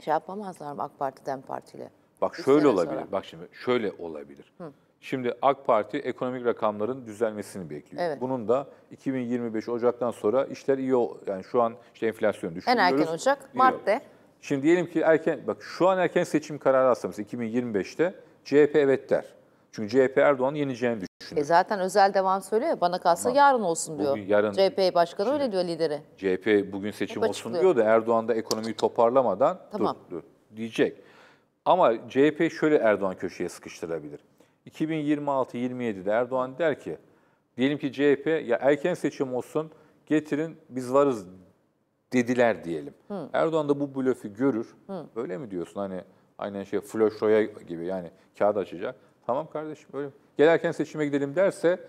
şey yapamazlar mı AK Parti DEM Parti ile? Bak şöyle olabilir. Sonra. Bak şimdi şöyle olabilir. Hı. Şimdi AK Parti ekonomik rakamların düzelmesini bekliyor. Evet. Bunun da 2025 Ocak'tan sonra işler iyi ol yani şu an işte enflasyon düşünüyoruz. En erken Ocak, Mart'te. Şimdi diyelim ki erken bak şu an erken seçim kararı alsamız 2025'te CHP evet der. Çünkü CHP Erdoğan'ı yeneceğini düşünüyor. E zaten özel devam söylüyor bana kalsa tamam. yarın olsun diyor. Bugün, yarın, CHP başkanı şimdi, öyle diyor lideri. CHP bugün seçim Hep olsun diyor da Erdoğan da ekonomiyi toparlamadan tamam. dur, dur diyecek. Ama CHP şöyle Erdoğan köşeye sıkıştırabilir. 2026-27'de Erdoğan der ki, diyelim ki CHP ya erken seçim olsun, getirin biz varız dediler diyelim. Hı. Erdoğan da bu blöfü görür. Hı. Öyle mi diyorsun hani aynen şey floşoya gibi yani kağıt açacak. Tamam kardeşim öyle. Gel erken seçime gidelim derse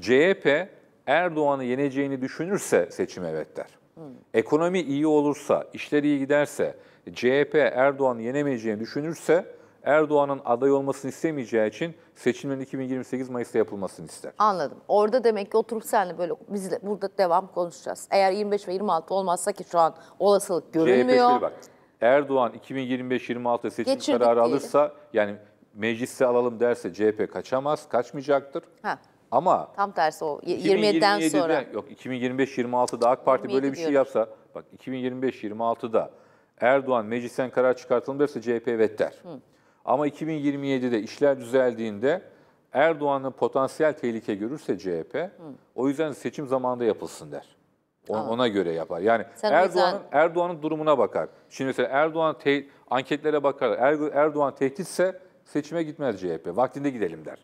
CHP Erdoğan'ı yeneceğini düşünürse seçim evet der. Hı. Ekonomi iyi olursa, işler iyi giderse, CHP Erdoğan'ı yenemeyeceğini düşünürse Erdoğan'ın aday olmasını istemeyeceği için seçimlerin 2028 Mayıs'ta yapılmasını ister. Anladım. Orada demek ki oturup seninle böyle bizle burada devam konuşacağız. Eğer 25 ve 26 olmazsa ki şu an olasılık görünmüyor. CHP bak. Erdoğan 2025-26 seçim Geçirdik kararı diyelim. alırsa yani mecliste alalım derse CHP kaçamaz, kaçmayacaktır. Ha. Ama tam tersi o 2027'den sonra. Yok 2025-26'da AK Parti böyle bir diyorum. şey yapsa bak 2025-26'da Erdoğan meclisten karar çıkartalım derse CHP evet der. Hı. Ama 2027'de işler düzeldiğinde Erdoğan'ın potansiyel tehlike görürse CHP, Hı. o yüzden seçim zamanında yapılsın der. Ona, ona göre yapar. Yani Erdoğan'ın yüzden... Erdoğan'ın durumuna bakar. Şimdi mesela Erdoğan te, anketlere bakar. Er, Erdoğan tehditse seçime gitmez CHP. Vaktinde gidelim der.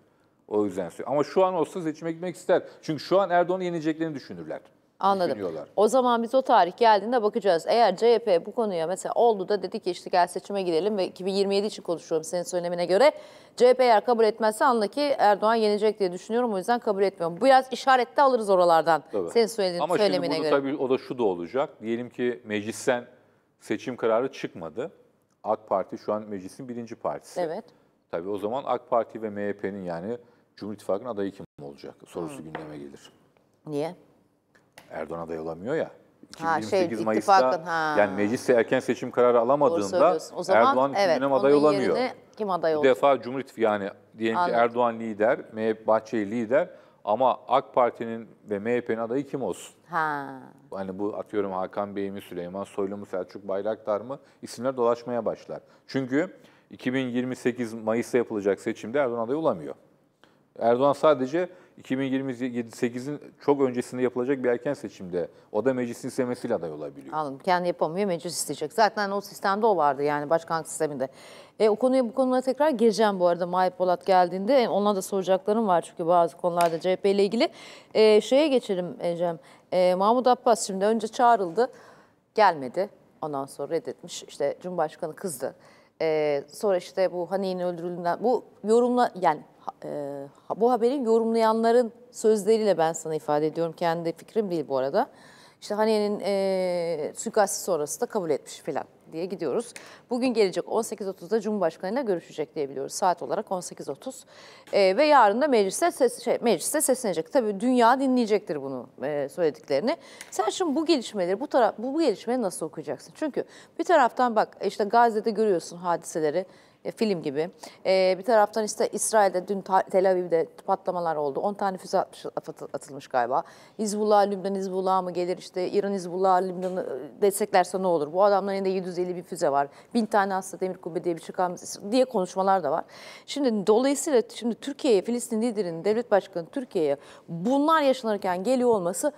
O yüzden söylüyor. Ama şu an olsa seçime gitmek ister. Çünkü şu an Erdoğan'ı yeneceklerini düşünürler. Anladım. O zaman biz o tarih geldiğinde bakacağız. Eğer CHP bu konuya mesela oldu da dedi ki işte gel seçime gidelim ve 2027 için konuşuyorum senin söylemine göre. CHP eğer kabul etmezse anla ki Erdoğan yenecek diye düşünüyorum. O yüzden kabul etmiyorum. Bu yaz işarette alırız oralardan tabii. senin söylediğin Ama söylemine göre. Ama şimdi tabii o da şu da olacak. Diyelim ki meclisten seçim kararı çıkmadı. AK Parti şu an meclisin birinci partisi. Evet. Tabii o zaman AK Parti ve MHP'nin yani Cumhur İttifakı'nın adayı kim olacak sorusu hmm. gündeme gelir. Niye? Erdoğan aday olamıyor ya. 2028 ha, şey, Mayıs'ta ha. yani mecliste erken seçim kararı alamadığında o zaman, Erdoğan evet, gündem aday olamıyor. Kim aday oldu? defa Cumhuriyet yani diyelim Anladım. ki Erdoğan lider, MHP Bahçeli lider ama AK Parti'nin ve MHP'nin adayı kim olsun? Ha. Hani bu atıyorum Hakan Bey mi, Süleyman Soylu mu, Selçuk Bayraktar mı? İsimler dolaşmaya başlar. Çünkü 2028 Mayıs'ta yapılacak seçimde Erdoğan aday olamıyor. Erdoğan sadece 2028'in çok öncesinde yapılacak bir erken seçimde o da meclisin istemesiyle aday olabiliyor. Anladım. Kendi yapamıyor, meclis isteyecek. Zaten o sistemde o vardı yani başkanlık sisteminde. E, o konuya bu konulara tekrar gireceğim bu arada Mahir Polat geldiğinde. Ona da soracaklarım var çünkü bazı konularda CHP ile ilgili. E, şeye geçelim Cem. E, Mahmut Abbas şimdi önce çağrıldı, gelmedi. Ondan sonra reddetmiş. İşte Cumhurbaşkanı kızdı. E, sonra işte bu Hani'nin öldürülüğünden, bu yorumla yani e, bu haberin yorumlayanların sözleriyle ben sana ifade ediyorum. Kendi fikrim değil bu arada. İşte Hane'nin e, suikasti sonrası da kabul etmiş filan diye gidiyoruz. Bugün gelecek 18.30'da Cumhurbaşkanı'yla görüşecek diye biliyoruz. Saat olarak 18.30. E, ve yarın da mecliste, ses, şey, mecliste seslenecek. Tabii dünya dinleyecektir bunu e, söylediklerini. Sen şimdi bu gelişmeleri, bu, taraf, bu, bu gelişmeyi nasıl okuyacaksın? Çünkü bir taraftan bak işte Gazze'de görüyorsun hadiseleri e, film gibi. E, bir taraftan işte İsrail'de dün Tel Aviv'de patlamalar oldu. 10 tane füze atılmış galiba. Hizbullah, Lübnan Hizbullah mı gelir işte İran Hizbullah, Lübnan'ı desteklerse ne olur? Bu adamların elinde 750 bin füze var. Bin tane hasta demir kubbe diye bir çıkarmış diye konuşmalar da var. Şimdi dolayısıyla şimdi Türkiye'ye, Filistin liderinin, devlet başkanı Türkiye'ye bunlar yaşanırken geliyor olması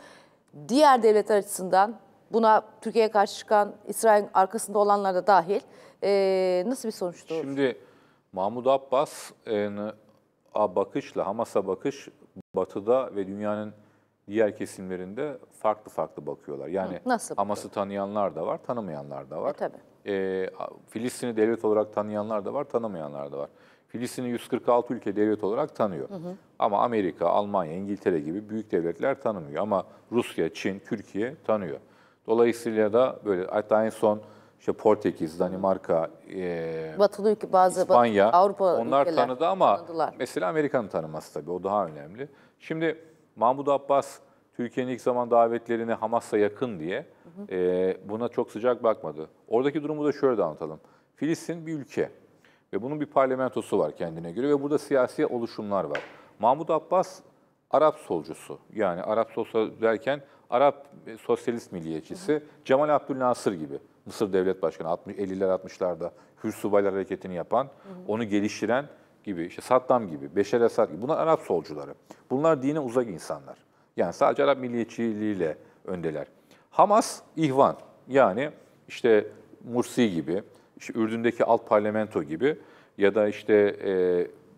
diğer devletler açısından buna Türkiye'ye karşı çıkan İsrail'in arkasında olanlar da dahil e, nasıl bir sonuç doğurur? Şimdi Mahmut Abbas e, a bakışla, Hamas'a bakış batıda ve dünyanın diğer kesimlerinde farklı farklı bakıyorlar. Yani nasıl Hamas'ı tanıyanlar da var, tanımayanlar da var. E, tabii. E, Filistin'i devlet olarak tanıyanlar da var, tanımayanlar da var. Filistin'i 146 ülke devlet olarak tanıyor. Hı hı. Ama Amerika, Almanya, İngiltere gibi büyük devletler tanımıyor. Ama Rusya, Çin, Türkiye tanıyor. Dolayısıyla da böyle hatta en son işte Portekiz, Danimarka, e, Batılı ülke, bazı İspanya, Batı, Avrupa onlar ülkeler, tanıdı ama tanıdılar. mesela Amerika'nın tanıması tabii o daha önemli. Şimdi Mahmut Abbas Türkiye'nin ilk zaman davetlerini Hamas'a yakın diye hı hı. E, buna çok sıcak bakmadı. Oradaki durumu da şöyle de anlatalım. Filistin bir ülke ve bunun bir parlamentosu var kendine göre ve burada siyasi oluşumlar var. Mahmut Abbas Arap solcusu yani Arap sosyal derken Arap e, sosyalist milliyetçisi hı hı. Cemal Abdülnasır gibi. Mısır Devlet Başkanı 60, 50'ler 60'larda Hürsubaylar Hareketi'ni yapan, hı hı. onu geliştiren gibi, işte Saddam gibi, Beşer Esad gibi bunlar Arap solcuları. Bunlar dine uzak insanlar. Yani sadece Arap milliyetçiliğiyle öndeler. Hamas, İhvan yani işte Mursi gibi, işte Ürdün'deki alt parlamento gibi ya da işte e,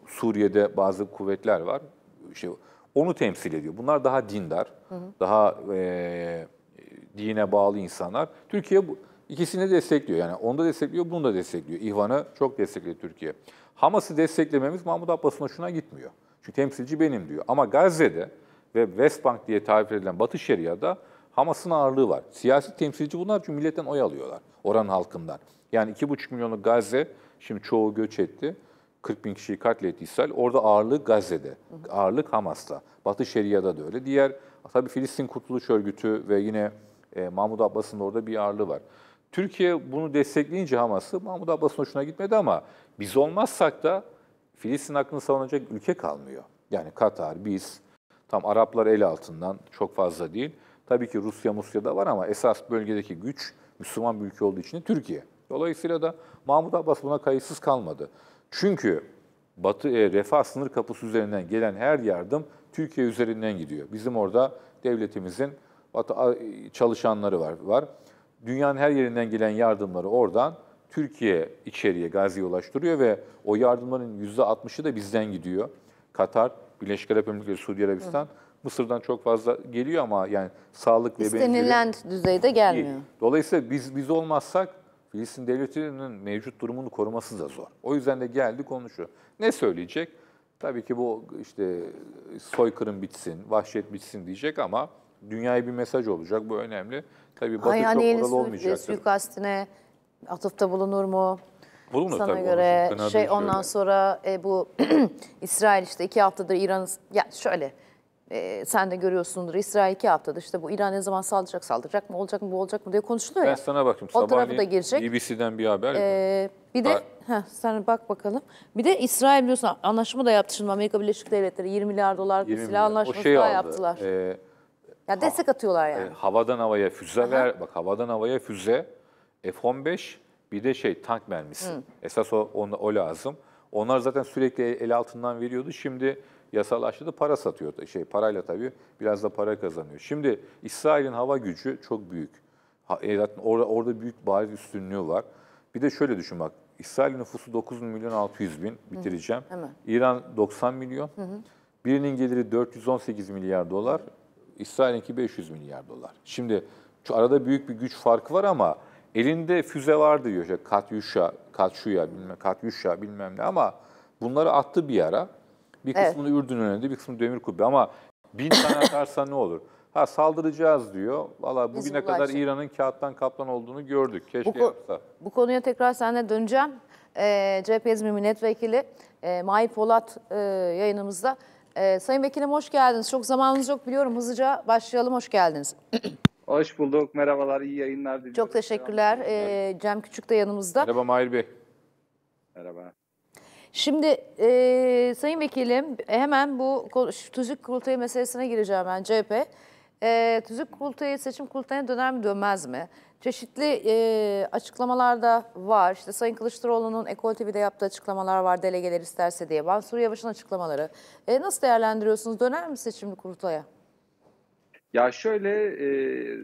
Suriye'de bazı kuvvetler var. İşte onu temsil ediyor. Bunlar daha dindar, hı hı. daha e, dine bağlı insanlar. Türkiye bu, İkisini destekliyor. Yani onu da destekliyor, bunu da destekliyor. İhvan'ı çok destekliyor Türkiye. Hamas'ı desteklememiz Mahmut Abbas'ın hoşuna gitmiyor. Çünkü temsilci benim diyor. Ama Gazze'de ve West Bank diye tarif edilen Batı Şeria'da Hamas'ın ağırlığı var. Siyasi temsilci bunlar çünkü milletten oy alıyorlar. oran halkından. Yani 2,5 milyonluk Gazze, şimdi çoğu göç etti. 40 bin kişiyi katletti İsrail. Orada ağırlık Gazze'de, ağırlık Hamas'ta. Batı Şeria'da da öyle. Diğer, tabii Filistin Kurtuluş Örgütü ve yine e, Mahmut Abbas'ın orada bir ağırlığı var. Türkiye bunu destekleyince Hamas'ı Mahmut Abbas'ın hoşuna gitmedi ama biz olmazsak da Filistin hakkını savunacak ülke kalmıyor. Yani Katar, biz, tam Araplar el altından çok fazla değil. Tabii ki Rusya, Musya da var ama esas bölgedeki güç Müslüman bir ülke olduğu için Türkiye. Dolayısıyla da Mahmut Abbas buna kayıtsız kalmadı. Çünkü Batı e, refah sınır kapısı üzerinden gelen her yardım Türkiye üzerinden gidiyor. Bizim orada devletimizin çalışanları var. var dünyanın her yerinden gelen yardımları oradan Türkiye içeriye Gazze'ye ulaştırıyor ve o yardımların %60'ı da bizden gidiyor. Katar, Birleşik Arap Emirlikleri, Suudi Arabistan, Hı. Mısır'dan çok fazla geliyor ama yani sağlık ve İstenilen düzeyde gelmiyor. Değil. Dolayısıyla biz biz olmazsak Filistin devletinin mevcut durumunu koruması da zor. O yüzden de geldi konuşuyor. Ne söyleyecek? Tabii ki bu işte soykırım bitsin, vahşet bitsin diyecek ama Dünyaya bir mesaj olacak. Bu önemli. Tabii Batı Hayır, çok hani moral olmayacak. Suikastine atıfta bulunur mu? Bulunur Sana tabii. göre şey şöyle. ondan sonra e, bu (clears throat) İsrail işte iki haftadır İran ya şöyle e, sen de görüyorsundur İsrail iki haftadır işte bu İran ne zaman saldıracak saldıracak mı olacak mı bu olacak mı diye konuşuluyor. Ben ya. sana bakayım. O tarafı da girecek. BBC'den bir haber. Ee, bir de heh, sen bak bakalım. Bir de İsrail biliyorsun anlaşma da yaptı şimdi Amerika Birleşik Devletleri 20 milyar dolar 20 silah milyar. anlaşması şey daha yaptılar. Ee, ya destek atıyorlar yani. E, havadan havaya füze Aha. ver. Bak havadan havaya füze, F-15 bir de şey tank mermisi. Hı. Esas o, on, o lazım. Onlar zaten sürekli el, el altından veriyordu. Şimdi yasalaştı da para satıyor. Şey parayla tabii biraz da para kazanıyor. Şimdi İsrail'in hava gücü çok büyük. Ha, e, zaten orada, orada büyük bariz üstünlüğü var. Bir de şöyle düşün bak. İsrail nüfusu 9 milyon 600 bin bitireceğim. Hı, hemen. İran 90 milyon. Hı hı. Birinin geliri 418 milyar dolar, İsrail'inki 500 milyar dolar. Şimdi şu arada büyük bir güç farkı var ama elinde füze var diyor işte Katyusha, Katyusha bilmem, Katyusha bilmem ne ama bunları attı bir ara. Bir kısmını evet. Ürdün önünde, bir kısmını Demir Kubbe ama bin tane atarsa ne olur? Ha saldıracağız diyor. Valla bugüne Hizbullah kadar İran'ın kağıttan kaplan olduğunu gördük. Keşke bu, yapsa. Bu konuya tekrar seninle döneceğim. Ee, CHP İzmir Milletvekili e, Mahir Polat e, yayınımızda ee, Sayın Vekilim hoş geldiniz. Çok zamanınız yok biliyorum. Hızlıca başlayalım. Hoş geldiniz. (clears throat) Hoş bulduk. Merhabalar. İyi yayınlar diliyorum. Çok teşekkürler. Ee, Cem Küçük de yanımızda. Merhaba Mahir Bey. Merhaba. Şimdi e, Sayın Vekilim hemen bu tüzük kurultayı meselesine gireceğim ben CHP. E, tüzük kurultayı seçim kurultayına döner mi dönmez mi? Çeşitli e, açıklamalarda var. İşte Sayın Kılıçdaroğlu'nun Ekol TV'de yaptığı açıklamalar var delegeler isterse diye. Mansur Yavaş'ın açıklamaları. E, nasıl değerlendiriyorsunuz? Döner mi seçimli kurultaya? Ya şöyle e,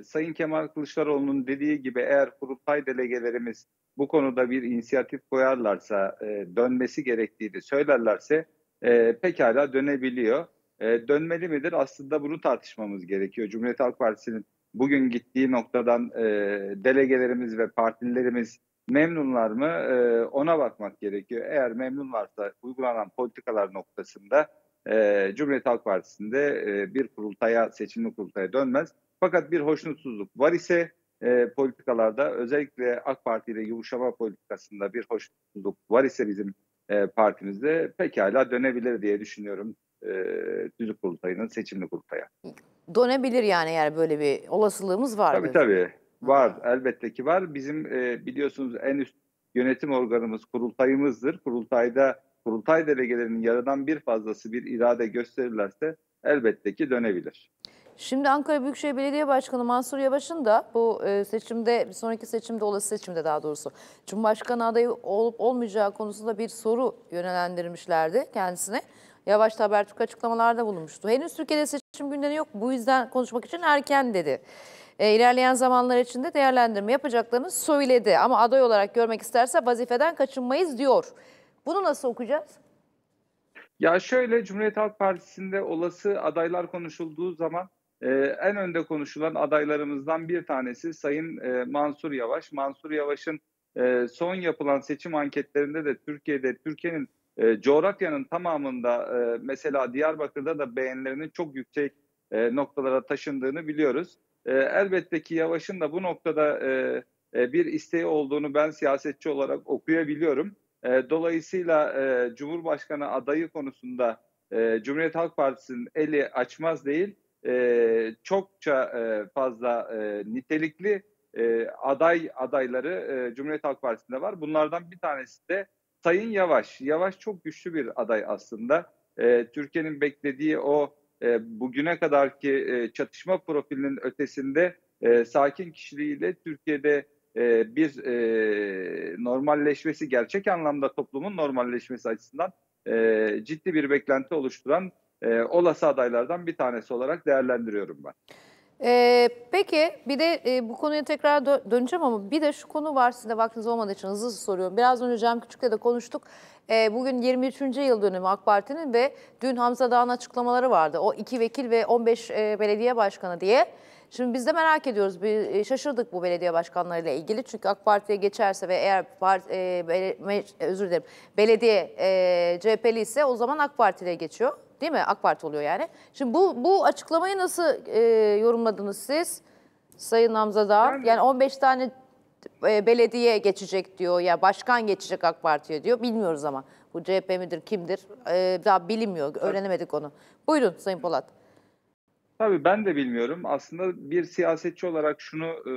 Sayın Kemal Kılıçdaroğlu'nun dediği gibi eğer kurultay delegelerimiz bu konuda bir inisiyatif koyarlarsa e, dönmesi gerektiğini söylerlerse e, pekala dönebiliyor. E, dönmeli midir? Aslında bunu tartışmamız gerekiyor. Cumhuriyet Halk Partisi'nin bugün gittiği noktadan e, delegelerimiz ve partililerimiz memnunlar mı e, ona bakmak gerekiyor. Eğer memnun varsa uygulanan politikalar noktasında e, Cumhuriyet Halk Partisi'nde e, bir kurultaya, seçimli kurultaya dönmez. Fakat bir hoşnutsuzluk var ise e, politikalarda özellikle AK Parti ile yumuşama politikasında bir hoşnutsuzluk var ise bizim e, partimizde pekala dönebilir diye düşünüyorum e, düzü kurultayının seçimli kurultaya. Dönebilir yani eğer böyle bir olasılığımız var. Tabii gözüküyor. tabii. Var. Ha. Elbette ki var. Bizim e, biliyorsunuz en üst yönetim organımız kurultayımızdır. Kurultayda kurultay delegelerinin yarıdan bir fazlası bir irade gösterirlerse elbette ki dönebilir. Şimdi Ankara Büyükşehir Belediye Başkanı Mansur Yavaş'ın da bu seçimde, bir sonraki seçimde, olası seçimde daha doğrusu Cumhurbaşkanı adayı olup olmayacağı konusunda bir soru yönelendirmişlerdi kendisine. Yavaş Yavaş'ta Habertürk açıklamalarda bulunmuştu. Henüz Türkiye'de seçim gündemi yok. Bu yüzden konuşmak için erken dedi. E, ilerleyen zamanlar içinde değerlendirme yapacaklarını söyledi. Ama aday olarak görmek isterse vazifeden kaçınmayız diyor. Bunu nasıl okuyacağız? Ya şöyle Cumhuriyet Halk Partisi'nde olası adaylar konuşulduğu zaman ee, en önde konuşulan adaylarımızdan bir tanesi Sayın e, Mansur Yavaş. Mansur Yavaş'ın e, son yapılan seçim anketlerinde de Türkiye'de Türkiye'nin e, coğrafyanın tamamında e, mesela Diyarbakır'da da beğenilerinin çok yüksek e, noktalara taşındığını biliyoruz. E, elbette ki Yavaş'ın da bu noktada e, e, bir isteği olduğunu ben siyasetçi olarak okuyabiliyorum. E, dolayısıyla e, Cumhurbaşkanı adayı konusunda e, Cumhuriyet Halk Partisi'nin eli açmaz değil, e, çokça e, fazla e, nitelikli e, aday adayları e, Cumhuriyet Halk Partisi'nde var. Bunlardan bir tanesi de Sayın Yavaş, Yavaş çok güçlü bir aday aslında. E, Türkiye'nin beklediği o e, bugüne kadarki e, çatışma profilinin ötesinde e, sakin kişiliğiyle Türkiye'de e, bir e, normalleşmesi, gerçek anlamda toplumun normalleşmesi açısından e, ciddi bir beklenti oluşturan e, olası adaylardan bir tanesi olarak değerlendiriyorum ben. Ee, peki bir de e, bu konuya tekrar dö- döneceğim ama bir de şu konu var size vaktiniz olmadığı için hızlı soruyorum. Biraz önce Cem Küçük'le de konuştuk. E, bugün 23. yıl dönümü AK Parti'nin ve dün Hamza Dağ'ın açıklamaları vardı. O iki vekil ve 15 e, belediye başkanı diye. Şimdi biz de merak ediyoruz, bir, e, şaşırdık bu belediye başkanlarıyla ilgili. Çünkü AK Parti'ye geçerse ve eğer part, e, bele, me, özür dilerim belediye e, CHP'li ise o zaman AK Parti'ye geçiyor. Değil mi? AK Parti oluyor yani. Şimdi bu bu açıklamayı nasıl e, yorumladınız siz? Sayın Hamza Dağ. Yani 15 tane e, belediye geçecek diyor ya başkan geçecek AK Parti'ye diyor. Bilmiyoruz ama bu CHP midir kimdir e, daha bilinmiyor öğrenemedik onu. Buyurun Sayın Polat. Tabii ben de bilmiyorum. Aslında bir siyasetçi olarak şunu e,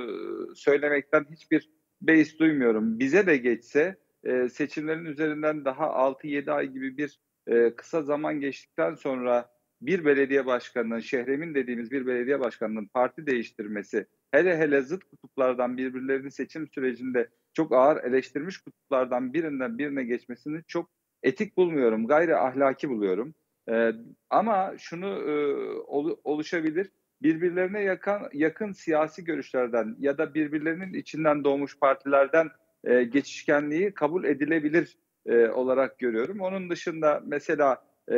söylemekten hiçbir beis duymuyorum. Bize de geçse e, seçimlerin üzerinden daha 6-7 ay gibi bir e, kısa zaman geçtikten sonra bir belediye başkanının, şehremin dediğimiz bir belediye başkanının parti değiştirmesi, hele hele zıt kutuplardan birbirlerini seçim sürecinde çok ağır eleştirmiş kutuplardan birinden birine geçmesini çok etik bulmuyorum, gayri ahlaki buluyorum. E, ama şunu e, ol, oluşabilir, birbirlerine yakın, yakın siyasi görüşlerden ya da birbirlerinin içinden doğmuş partilerden e, geçişkenliği kabul edilebilir e, olarak görüyorum. Onun dışında mesela e,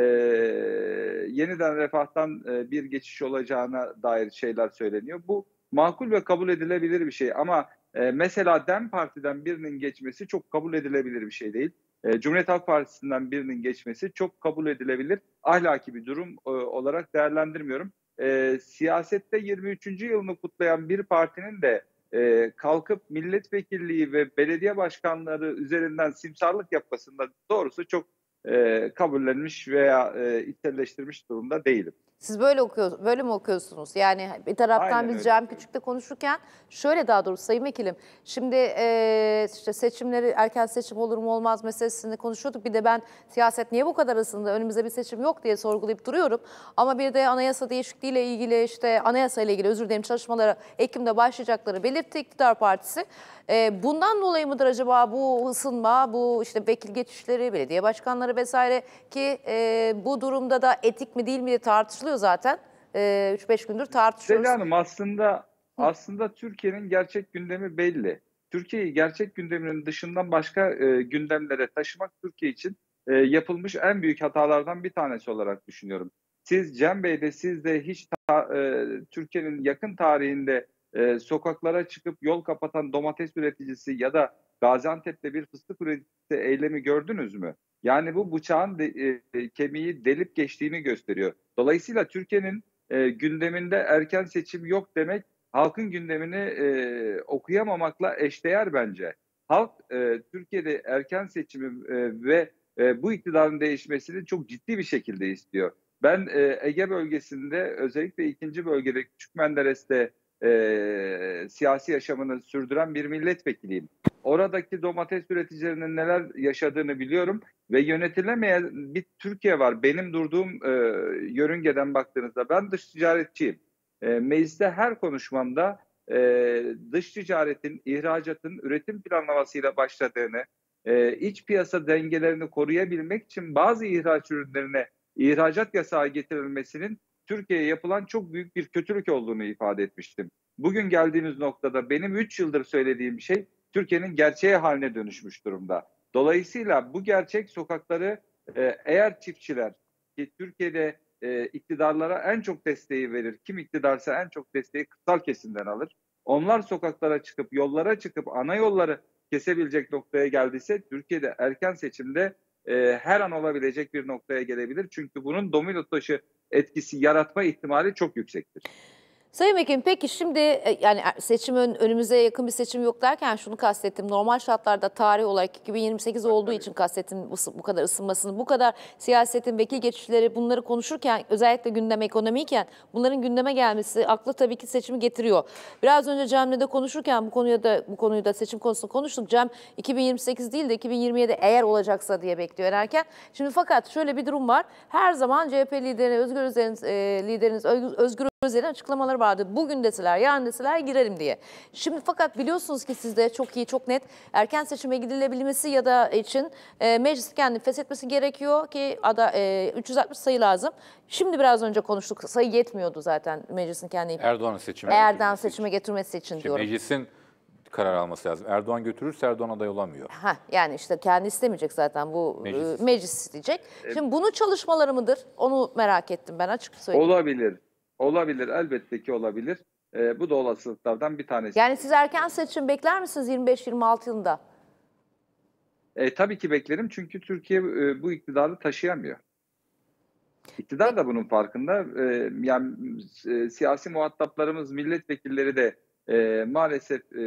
yeniden refahtan e, bir geçiş olacağına dair şeyler söyleniyor. Bu makul ve kabul edilebilir bir şey ama e, mesela DEM Parti'den birinin geçmesi çok kabul edilebilir bir şey değil. E, Cumhuriyet Halk Partisi'nden birinin geçmesi çok kabul edilebilir ahlaki bir durum e, olarak değerlendirmiyorum. E, siyasette 23. yılını kutlayan bir partinin de e, kalkıp milletvekilliği ve belediye başkanları üzerinden simsarlık yapmasında doğrusu çok e, kabullenmiş veya e, içselleştirmiş durumda değilim. Siz böyle okuyor, böyle mi okuyorsunuz? Yani bir taraftan Aynen biz öyle. Cem Küçük'te konuşurken şöyle daha doğrusu Sayın Vekilim. Şimdi e, işte seçimleri erken seçim olur mu olmaz meselesini konuşuyorduk. Bir de ben siyaset niye bu kadar ısındı önümüzde bir seçim yok diye sorgulayıp duruyorum. Ama bir de anayasa değişikliği ile ilgili işte anayasa ile ilgili özür dilerim çalışmalara Ekim'de başlayacakları belirtti iktidar partisi. E, bundan dolayı mıdır acaba bu ısınma, bu işte vekil geçişleri, belediye başkanları vesaire ki e, bu durumda da etik mi değil mi diye tartışılıyor tartışılıyor zaten. 3-5 ee, gündür tartışıyoruz. Selin Hanım aslında aslında Türkiye'nin gerçek gündemi belli. Türkiye'yi gerçek gündeminin dışından başka e, gündemlere taşımak Türkiye için e, yapılmış en büyük hatalardan bir tanesi olarak düşünüyorum. Siz Cem Bey de siz de hiç ta, e, Türkiye'nin yakın tarihinde e, sokaklara çıkıp yol kapatan domates üreticisi ya da Gaziantep'te bir fıstık üreticisi eylemi gördünüz mü? Yani bu bıçağın de, e, kemiği delip geçtiğini gösteriyor. Dolayısıyla Türkiye'nin e, gündeminde erken seçim yok demek halkın gündemini e, okuyamamakla eşdeğer bence. Halk e, Türkiye'de erken seçimi e, ve e, bu iktidarın değişmesini çok ciddi bir şekilde istiyor. Ben e, Ege bölgesinde özellikle ikinci bölgede Küçük Menderes'te e, siyasi yaşamını sürdüren bir milletvekiliyim. Oradaki domates üreticilerinin neler yaşadığını biliyorum ve yönetilemeyen bir Türkiye var. Benim durduğum e, yörüngeden baktığınızda ben dış ticaretçiyim. E, mecliste her konuşmamda e, dış ticaretin, ihracatın üretim planlamasıyla başladığını, e, iç piyasa dengelerini koruyabilmek için bazı ihraç ürünlerine ihracat yasağı getirilmesinin Türkiye'ye yapılan çok büyük bir kötülük olduğunu ifade etmiştim. Bugün geldiğimiz noktada benim 3 yıldır söylediğim şey Türkiye'nin gerçeği haline dönüşmüş durumda. Dolayısıyla bu gerçek sokakları e, eğer çiftçiler ki Türkiye'de e, iktidarlara en çok desteği verir, kim iktidarsa en çok desteği kırsal kesimden alır. Onlar sokaklara çıkıp, yollara çıkıp ana yolları kesebilecek noktaya geldiyse Türkiye'de erken seçimde e, her an olabilecek bir noktaya gelebilir. Çünkü bunun domino taşı etkisi yaratma ihtimali çok yüksektir. Sayın Vekilim peki şimdi e, yani e, seçim önümüze yakın bir seçim yok derken şunu kastettim. Normal şartlarda tarih olarak 2028 olduğu için kastettim bu, kadar ısınmasını. Bu kadar siyasetin vekil geçişleri bunları konuşurken özellikle gündem ekonomiyken bunların gündeme gelmesi akla tabii ki seçimi getiriyor. Biraz önce Cem'le de konuşurken bu konuya da bu konuyu da seçim konusunda konuştuk. Cem 2028 değil de 2027 eğer olacaksa diye bekliyor erken. Şimdi fakat şöyle bir durum var. Her zaman CHP lideri, özgür lideriniz, e, lideriniz Özgür Özer'in açıklamaları vardı. Bugün deseler, yarın deseler girerim diye. Şimdi fakat biliyorsunuz ki sizde çok iyi, çok net erken seçime gidilebilmesi ya da için e, meclis kendini feshetmesi gerekiyor ki ada e, 360 sayı lazım. Şimdi biraz önce konuştuk. Sayı yetmiyordu zaten meclisin kendi Erdoğan'ı seçime Erdoğan seçime getirmesi için işte diyorum. Meclisin karar alması lazım. Erdoğan götürürse Erdoğan aday olamıyor. Ha, yani işte kendi istemeyecek zaten bu meclis, e, meclis isteyecek. E, Şimdi bunu çalışmaları mıdır? Onu merak ettim ben açık söyleyeyim. Olabilir. Olabilir elbette ki olabilir. E, bu da olasılıklardan bir tanesi. Yani siz erken seçim bekler misiniz 25-26 yılında? E, tabii ki beklerim çünkü Türkiye e, bu iktidarı taşıyamıyor. İktidar da bunun farkında. E, yani e, siyasi muhataplarımız, milletvekilleri de e, maalesef e,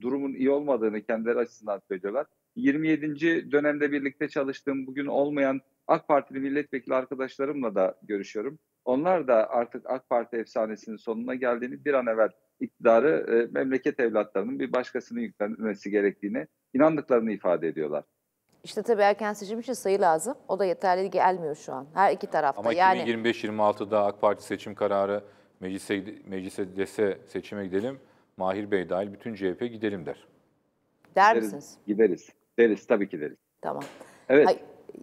durumun iyi olmadığını kendileri açısından söylüyorlar. 27. dönemde birlikte çalıştığım bugün olmayan AK Partili milletvekili arkadaşlarımla da görüşüyorum. Onlar da artık AK Parti efsanesinin sonuna geldiğini bir an evvel iktidarı e, memleket evlatlarının bir başkasının yüklenmesi gerektiğini inandıklarını ifade ediyorlar. İşte tabii erken seçim için sayı lazım. O da yeterli gelmiyor şu an. Her iki tarafta. Ama yani... 2025-26'da AK Parti seçim kararı meclise, meclise dese seçime gidelim. Mahir Bey dahil bütün CHP gidelim der. Der gideriz, misiniz? Gideriz. Deriz tabii ki deriz. Tamam. Evet. Hay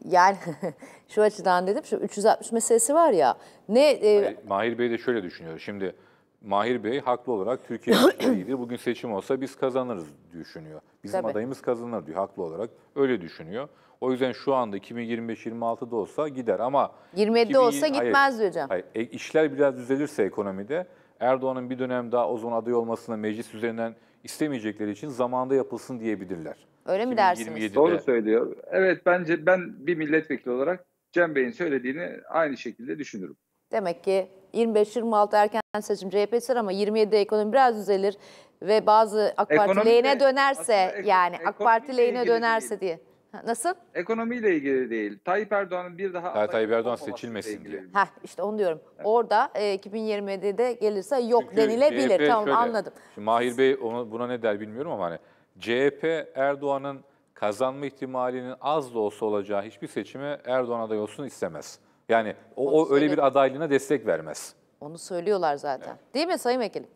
yani (laughs) şu açıdan dedim şu 360 meselesi var ya. Ne e... Mahir Bey de şöyle düşünüyor. Şimdi Mahir Bey haklı olarak Türkiye iyidir. (coughs) Bugün seçim olsa biz kazanırız düşünüyor. Bizim Tabii. adayımız kazanır diyor haklı olarak. Öyle düşünüyor. O yüzden şu anda 2025-26'da olsa gider ama... 27'de olsa gitmez hayır, hocam. Hayır, e, işler biraz düzelirse ekonomide Erdoğan'ın bir dönem daha o zaman aday olmasına meclis üzerinden istemeyecekleri için zamanda yapılsın diyebilirler. Öyle mi dersiniz? Doğru söylüyor. Evet bence ben bir milletvekili olarak Cem Bey'in söylediğini aynı şekilde düşünürüm. Demek ki 25-26 erken seçim CHP sır ama 27'de ekonomi biraz düzelir ve bazı AK Parti lehine dönerse yani AK Parti lehine dönerse değil. diye. Nasıl? Ekonomiyle ilgili değil. Tayyip Erdoğan'ın bir daha... Ya, Tayyip Erdoğan seçilmesin diye. Heh, işte onu diyorum. Evet. Orada e, 2027'de de gelirse yok Çünkü denilebilir. CHP tamam şöyle, anladım. Şimdi Mahir Bey ona, buna ne der bilmiyorum ama hani CHP Erdoğan'ın kazanma ihtimalinin az da olsa olacağı hiçbir seçime Erdoğan aday olsun istemez. Yani o, o öyle bir adaylığına destek vermez. Onu söylüyorlar zaten. Evet. Değil mi Sayın Vekilim?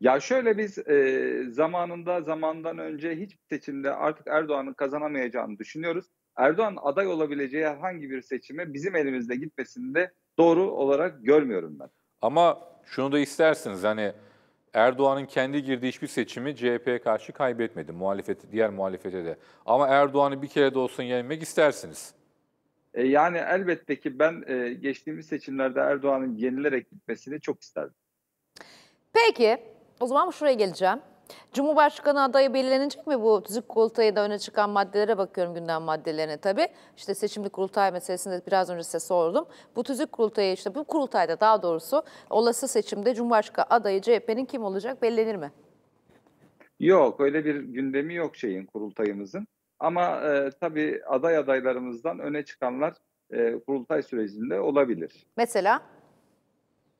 Ya şöyle biz e, zamanında zamandan önce hiçbir seçimde artık Erdoğan'ın kazanamayacağını düşünüyoruz. Erdoğan aday olabileceği herhangi bir seçime bizim elimizde gitmesini de doğru olarak görmüyorum ben. Ama şunu da istersiniz hani Erdoğan'ın kendi girdiği hiçbir seçimi CHP'ye karşı kaybetmedi muhalefet diğer muhalefete de. Ama Erdoğan'ı bir kere de olsun yenmek istersiniz. E, yani elbette ki ben e, geçtiğimiz seçimlerde Erdoğan'ın yenilerek gitmesini çok isterdim. Peki o zaman şuraya geleceğim. Cumhurbaşkanı adayı belirlenecek mi bu tüzük kurultayı da öne çıkan maddelere bakıyorum gündem maddelerine tabii. İşte seçimli kurultay meselesinde biraz önce size sordum. Bu tüzük kurultayı işte bu kurultayda daha doğrusu olası seçimde Cumhurbaşkanı adayı CHP'nin kim olacak bellenir mi? Yok öyle bir gündemi yok şeyin kurultayımızın. Ama e, tabii aday adaylarımızdan öne çıkanlar e, kurultay sürecinde olabilir. Mesela?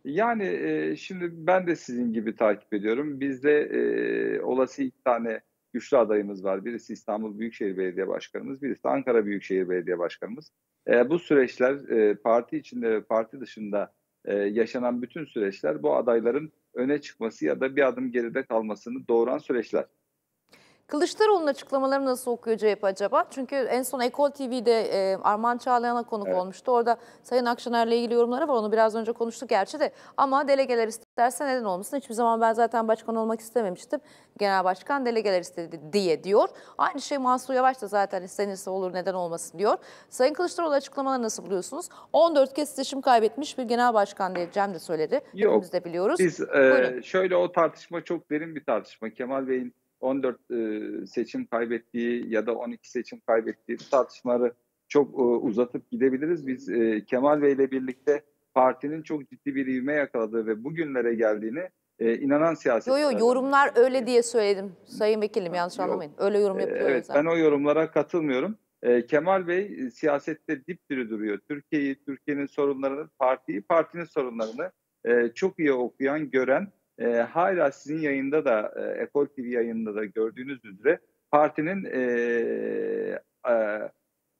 Yani e, şimdi ben de sizin gibi takip ediyorum. Bizde e, olası iki tane güçlü adayımız var. Birisi İstanbul Büyükşehir Belediye Başkanımız, birisi Ankara Büyükşehir Belediye Başkanımız. E, bu süreçler e, parti içinde ve parti dışında e, yaşanan bütün süreçler bu adayların öne çıkması ya da bir adım geride kalmasını doğuran süreçler. Kılıçdaroğlu'nun açıklamalarını nasıl okuyor CHP acaba? Çünkü en son Ekol TV'de e, Arman Çağlayan'a konuk evet. olmuştu. Orada Sayın Akşener'le ilgili yorumları var. Onu biraz önce konuştuk gerçi de. Ama delegeler isterse neden olmasın? Hiçbir zaman ben zaten başkan olmak istememiştim. Genel başkan delegeler istedi diye diyor. Aynı şey Mansur Yavaş da zaten istenirse olur neden olmasın diyor. Sayın Kılıçdaroğlu açıklamaları nasıl buluyorsunuz? 14 kez seçim kaybetmiş bir genel başkan diye Cem de söyledi. Yok, Hepimiz de biliyoruz. Biz e, şöyle o tartışma çok derin bir tartışma. Kemal Bey'in 14 e, seçim kaybettiği ya da 12 seçim kaybettiği tartışmaları çok e, uzatıp gidebiliriz. Biz e, Kemal Bey ile birlikte partinin çok ciddi bir ivme yakaladığı ve bugünlere geldiğini e, inanan siyaset. Yok yok yorumlar öyle diye söyledim Sayın Vekilim yanlış anlamayın. Öyle yorum e, yapıyorum. Evet zaten. ben o yorumlara katılmıyorum. E, Kemal Bey e, siyasette dipdiri duruyor. Türkiye'yi, Türkiye'nin sorunlarını, partiyi, partinin sorunlarını e, çok iyi okuyan, gören e, hala sizin yayında da e, Ekol TV yayında da gördüğünüz üzere partinin e, e,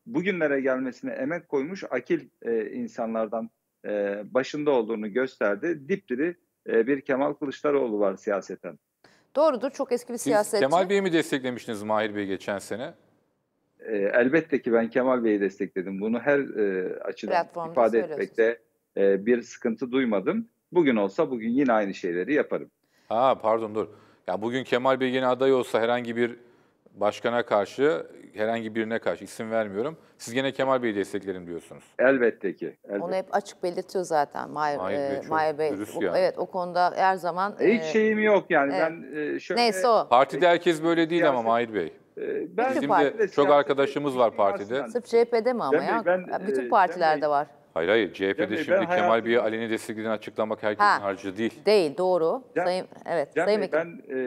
bugünlere gelmesine emek koymuş akil e, insanlardan e, başında olduğunu gösterdi. Dipdiri e, bir Kemal Kılıçdaroğlu var siyaseten. Doğrudur. Çok eski bir Siz siyasetçi. Kemal Bey'i mi desteklemiştiniz Mahir Bey geçen sene? E, elbette ki ben Kemal Bey'i destekledim. Bunu her e, açıdan ifade etmekte e, bir sıkıntı duymadım. Bugün olsa bugün yine aynı şeyleri yaparım. Ha pardon dur. Ya bugün Kemal Bey yine aday olsa herhangi bir başkana karşı, herhangi birine karşı isim vermiyorum. Siz gene Kemal Bey'i desteklerim diyorsunuz. Elbette ki. Elbette. Onu hep açık belirtiyor zaten Mahir, Mahir e, Bey. Mahir Bey. O, yani. Evet o konuda her zaman... E, hiç e, şeyim yok yani. Evet. Ben e, şöyle... Neyse o. Partide herkes böyle değil siyaset, ama Mahir Bey. E, ben Bizim de çok arkadaşımız var partide. Sırf CHP'de mi ama ben ya? Ben, bütün partilerde ben, var. Hayır hayır CHP'de Bey, şimdi Kemal hayatım- Bey'i aleni desteklediğini açıklamak herkesin Ha. harcı değil. Değil doğru. Can- Sayın, evet Can Sayın Bey, ben e,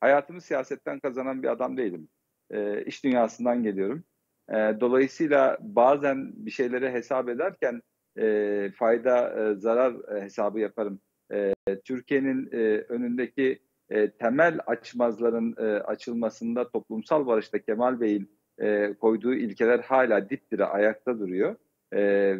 hayatımı siyasetten kazanan bir adam değilim. E, iş dünyasından geliyorum. E, dolayısıyla bazen bir şeylere hesap ederken e, fayda e, zarar e, hesabı yaparım. E, Türkiye'nin e, önündeki e, temel açmazların e, açılmasında toplumsal barışta Kemal Bey'in e, koyduğu ilkeler hala dip dire ayakta duruyor e,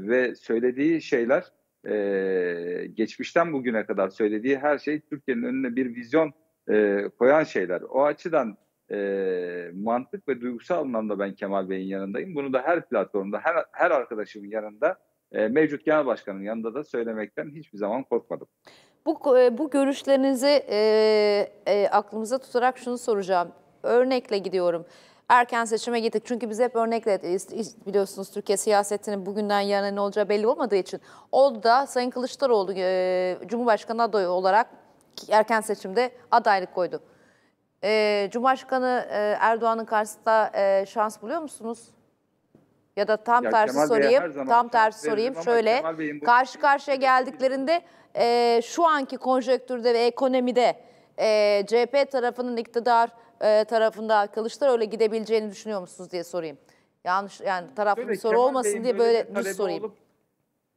ve söylediği şeyler e, geçmişten bugüne kadar söylediği her şey Türkiye'nin önüne bir vizyon e, koyan şeyler. O açıdan e, mantık ve duygusal anlamda ben Kemal Bey'in yanındayım. Bunu da her platformda, her, her arkadaşımın yanında, e, mevcut genel başkanın yanında da söylemekten hiçbir zaman korkmadım. Bu, e, bu görüşlerinizi e, e, aklımıza tutarak şunu soracağım. Örnekle gidiyorum erken seçime gittik. Çünkü biz hep örnekle biliyorsunuz Türkiye siyasetinin bugünden yarına ne olacağı belli olmadığı için o da Sayın Kılıçdaroğlu e, Cumhurbaşkanı adayı olarak erken seçimde adaylık koydu. E, Cumhurbaşkanı e, Erdoğan'ın karşısında e, şans buluyor musunuz? Ya da tam ya tersi Kemal sorayım. Tam tersi sorayım. Şöyle karşı karşıya geldiklerinde e, şu anki konjektürde ve ekonomide e, CHP tarafının iktidar e, tarafında öyle gidebileceğini düşünüyor musunuz diye sorayım. Yanlış yani taraflı bir soru Kemal olmasın Bey'in diye böyle bir sorayım. Olup,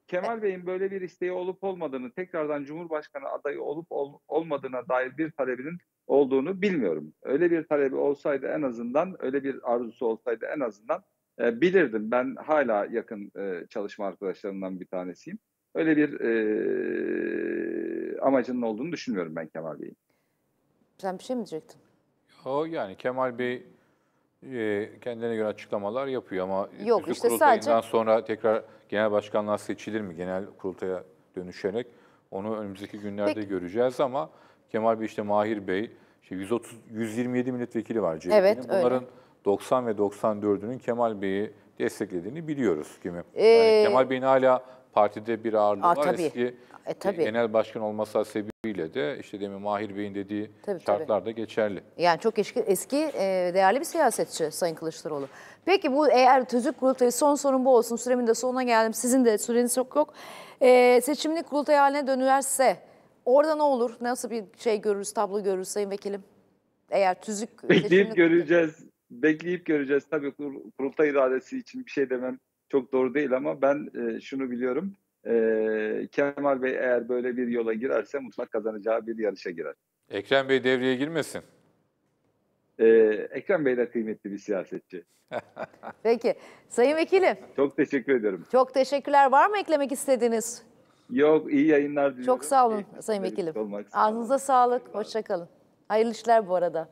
Kemal Bey'in böyle bir isteği olup olmadığını, tekrardan Cumhurbaşkanı adayı olup ol, olmadığına dair bir talebinin olduğunu bilmiyorum. Öyle bir talebi olsaydı en azından, öyle bir arzusu olsaydı en azından e, bilirdim. Ben hala yakın e, çalışma arkadaşlarından bir tanesiyim. Öyle bir e, amacının olduğunu düşünmüyorum ben Kemal Bey'in. Sen bir şey mi diyecektin? O yani Kemal Bey e, kendine göre açıklamalar yapıyor ama Yok, işte kurultayından sadece... sonra tekrar genel başkanlığa seçilir mi? Genel kurultaya dönüşerek onu önümüzdeki günlerde Peki. göreceğiz ama Kemal Bey işte Mahir Bey işte 130 127 milletvekili var CHP'nin. Evet, Bunların öyle. 90 ve 94'ünün Kemal Bey'i desteklediğini biliyoruz kimi. Ee, yani Kemal Bey'in hala partide bir ağırlığı aa, var. Tabii. Eski e, e, tabii. Genel başkan olması sebebiyle de işte demin Mahir Bey'in dediği tabii, şartlar tabii. da geçerli. Yani çok eski, eski e, değerli bir siyasetçi Sayın Kılıçdaroğlu. Peki bu eğer tüzük kurultayı son sorun bu olsun. Süremin de sonuna geldim. Sizin de süreniz çok yok. E, seçimli kurultay haline dönerse orada ne olur? Nasıl bir şey görürüz, tablo görürüz Sayın Vekilim? Eğer tüzük... Bekleyip göreceğiz. Kurultay... Bekleyip göreceğiz. Tabii kurultay iradesi için bir şey demem çok doğru değil ama ben e, şunu biliyorum. Ee, Kemal Bey eğer böyle bir yola girerse mutlak kazanacağı bir yarışa girer. Ekrem Bey devreye girmesin. Ee, Ekrem Bey de kıymetli bir siyasetçi. (laughs) Peki. Sayın Vekilim. Çok teşekkür ederim. Çok teşekkürler. Var mı eklemek istediğiniz? Yok. iyi yayınlar diliyorum. Çok sağ olun iyi, Sayın Vekilim. Ağzınıza sağlık. Hoşçakalın. Hayırlı işler bu arada.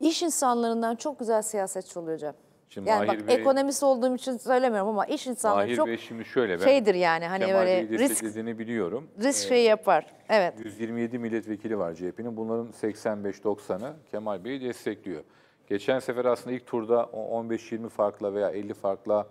İş insanlarından çok güzel siyasetçi oluyor Şimdi yani Mahir bak Bey, ekonomist olduğum için söylemiyorum ama iş insanları Mahir çok Bey şimdi şöyle ben şeydir yani hani Kemal böyle Bey risk dediğini biliyorum. Risk ee, şeyi yapar. Evet. 127 milletvekili var CHP'nin. Bunların 85-90'ı Kemal Bey'i destekliyor. Geçen sefer aslında ilk turda 15-20 farkla veya 50 farkla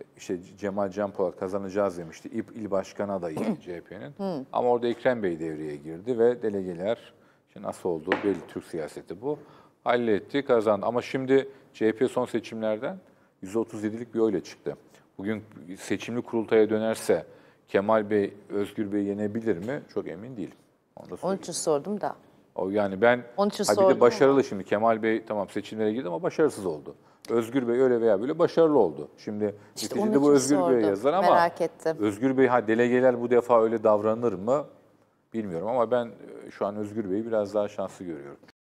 e, işte Cemal Can Polat kazanacağız demişti. İP il başkanı adayı CHP'nin. (clears throat) Hmm. Ama orada Ekrem Bey devreye girdi ve delegeler işte nasıl oldu belli Türk siyaseti bu halletti, kazandı. Ama şimdi CHP son seçimlerden %37'lik bir oyla çıktı. Bugün seçimli kurultaya dönerse Kemal Bey, Özgür Bey yenebilir mi? Çok emin değilim. Onu Onun için sordum da. O yani ben Onun için ha bir de başarılı ama. şimdi Kemal Bey tamam seçimlere girdi ama başarısız oldu. Özgür Bey öyle veya böyle başarılı oldu. Şimdi işte neticede bu Özgür Bey yazar ama Merak ettim. Özgür Bey ha delegeler bu defa öyle davranır mı bilmiyorum ama ben e, şu an Özgür Bey'i biraz daha şanslı görüyorum.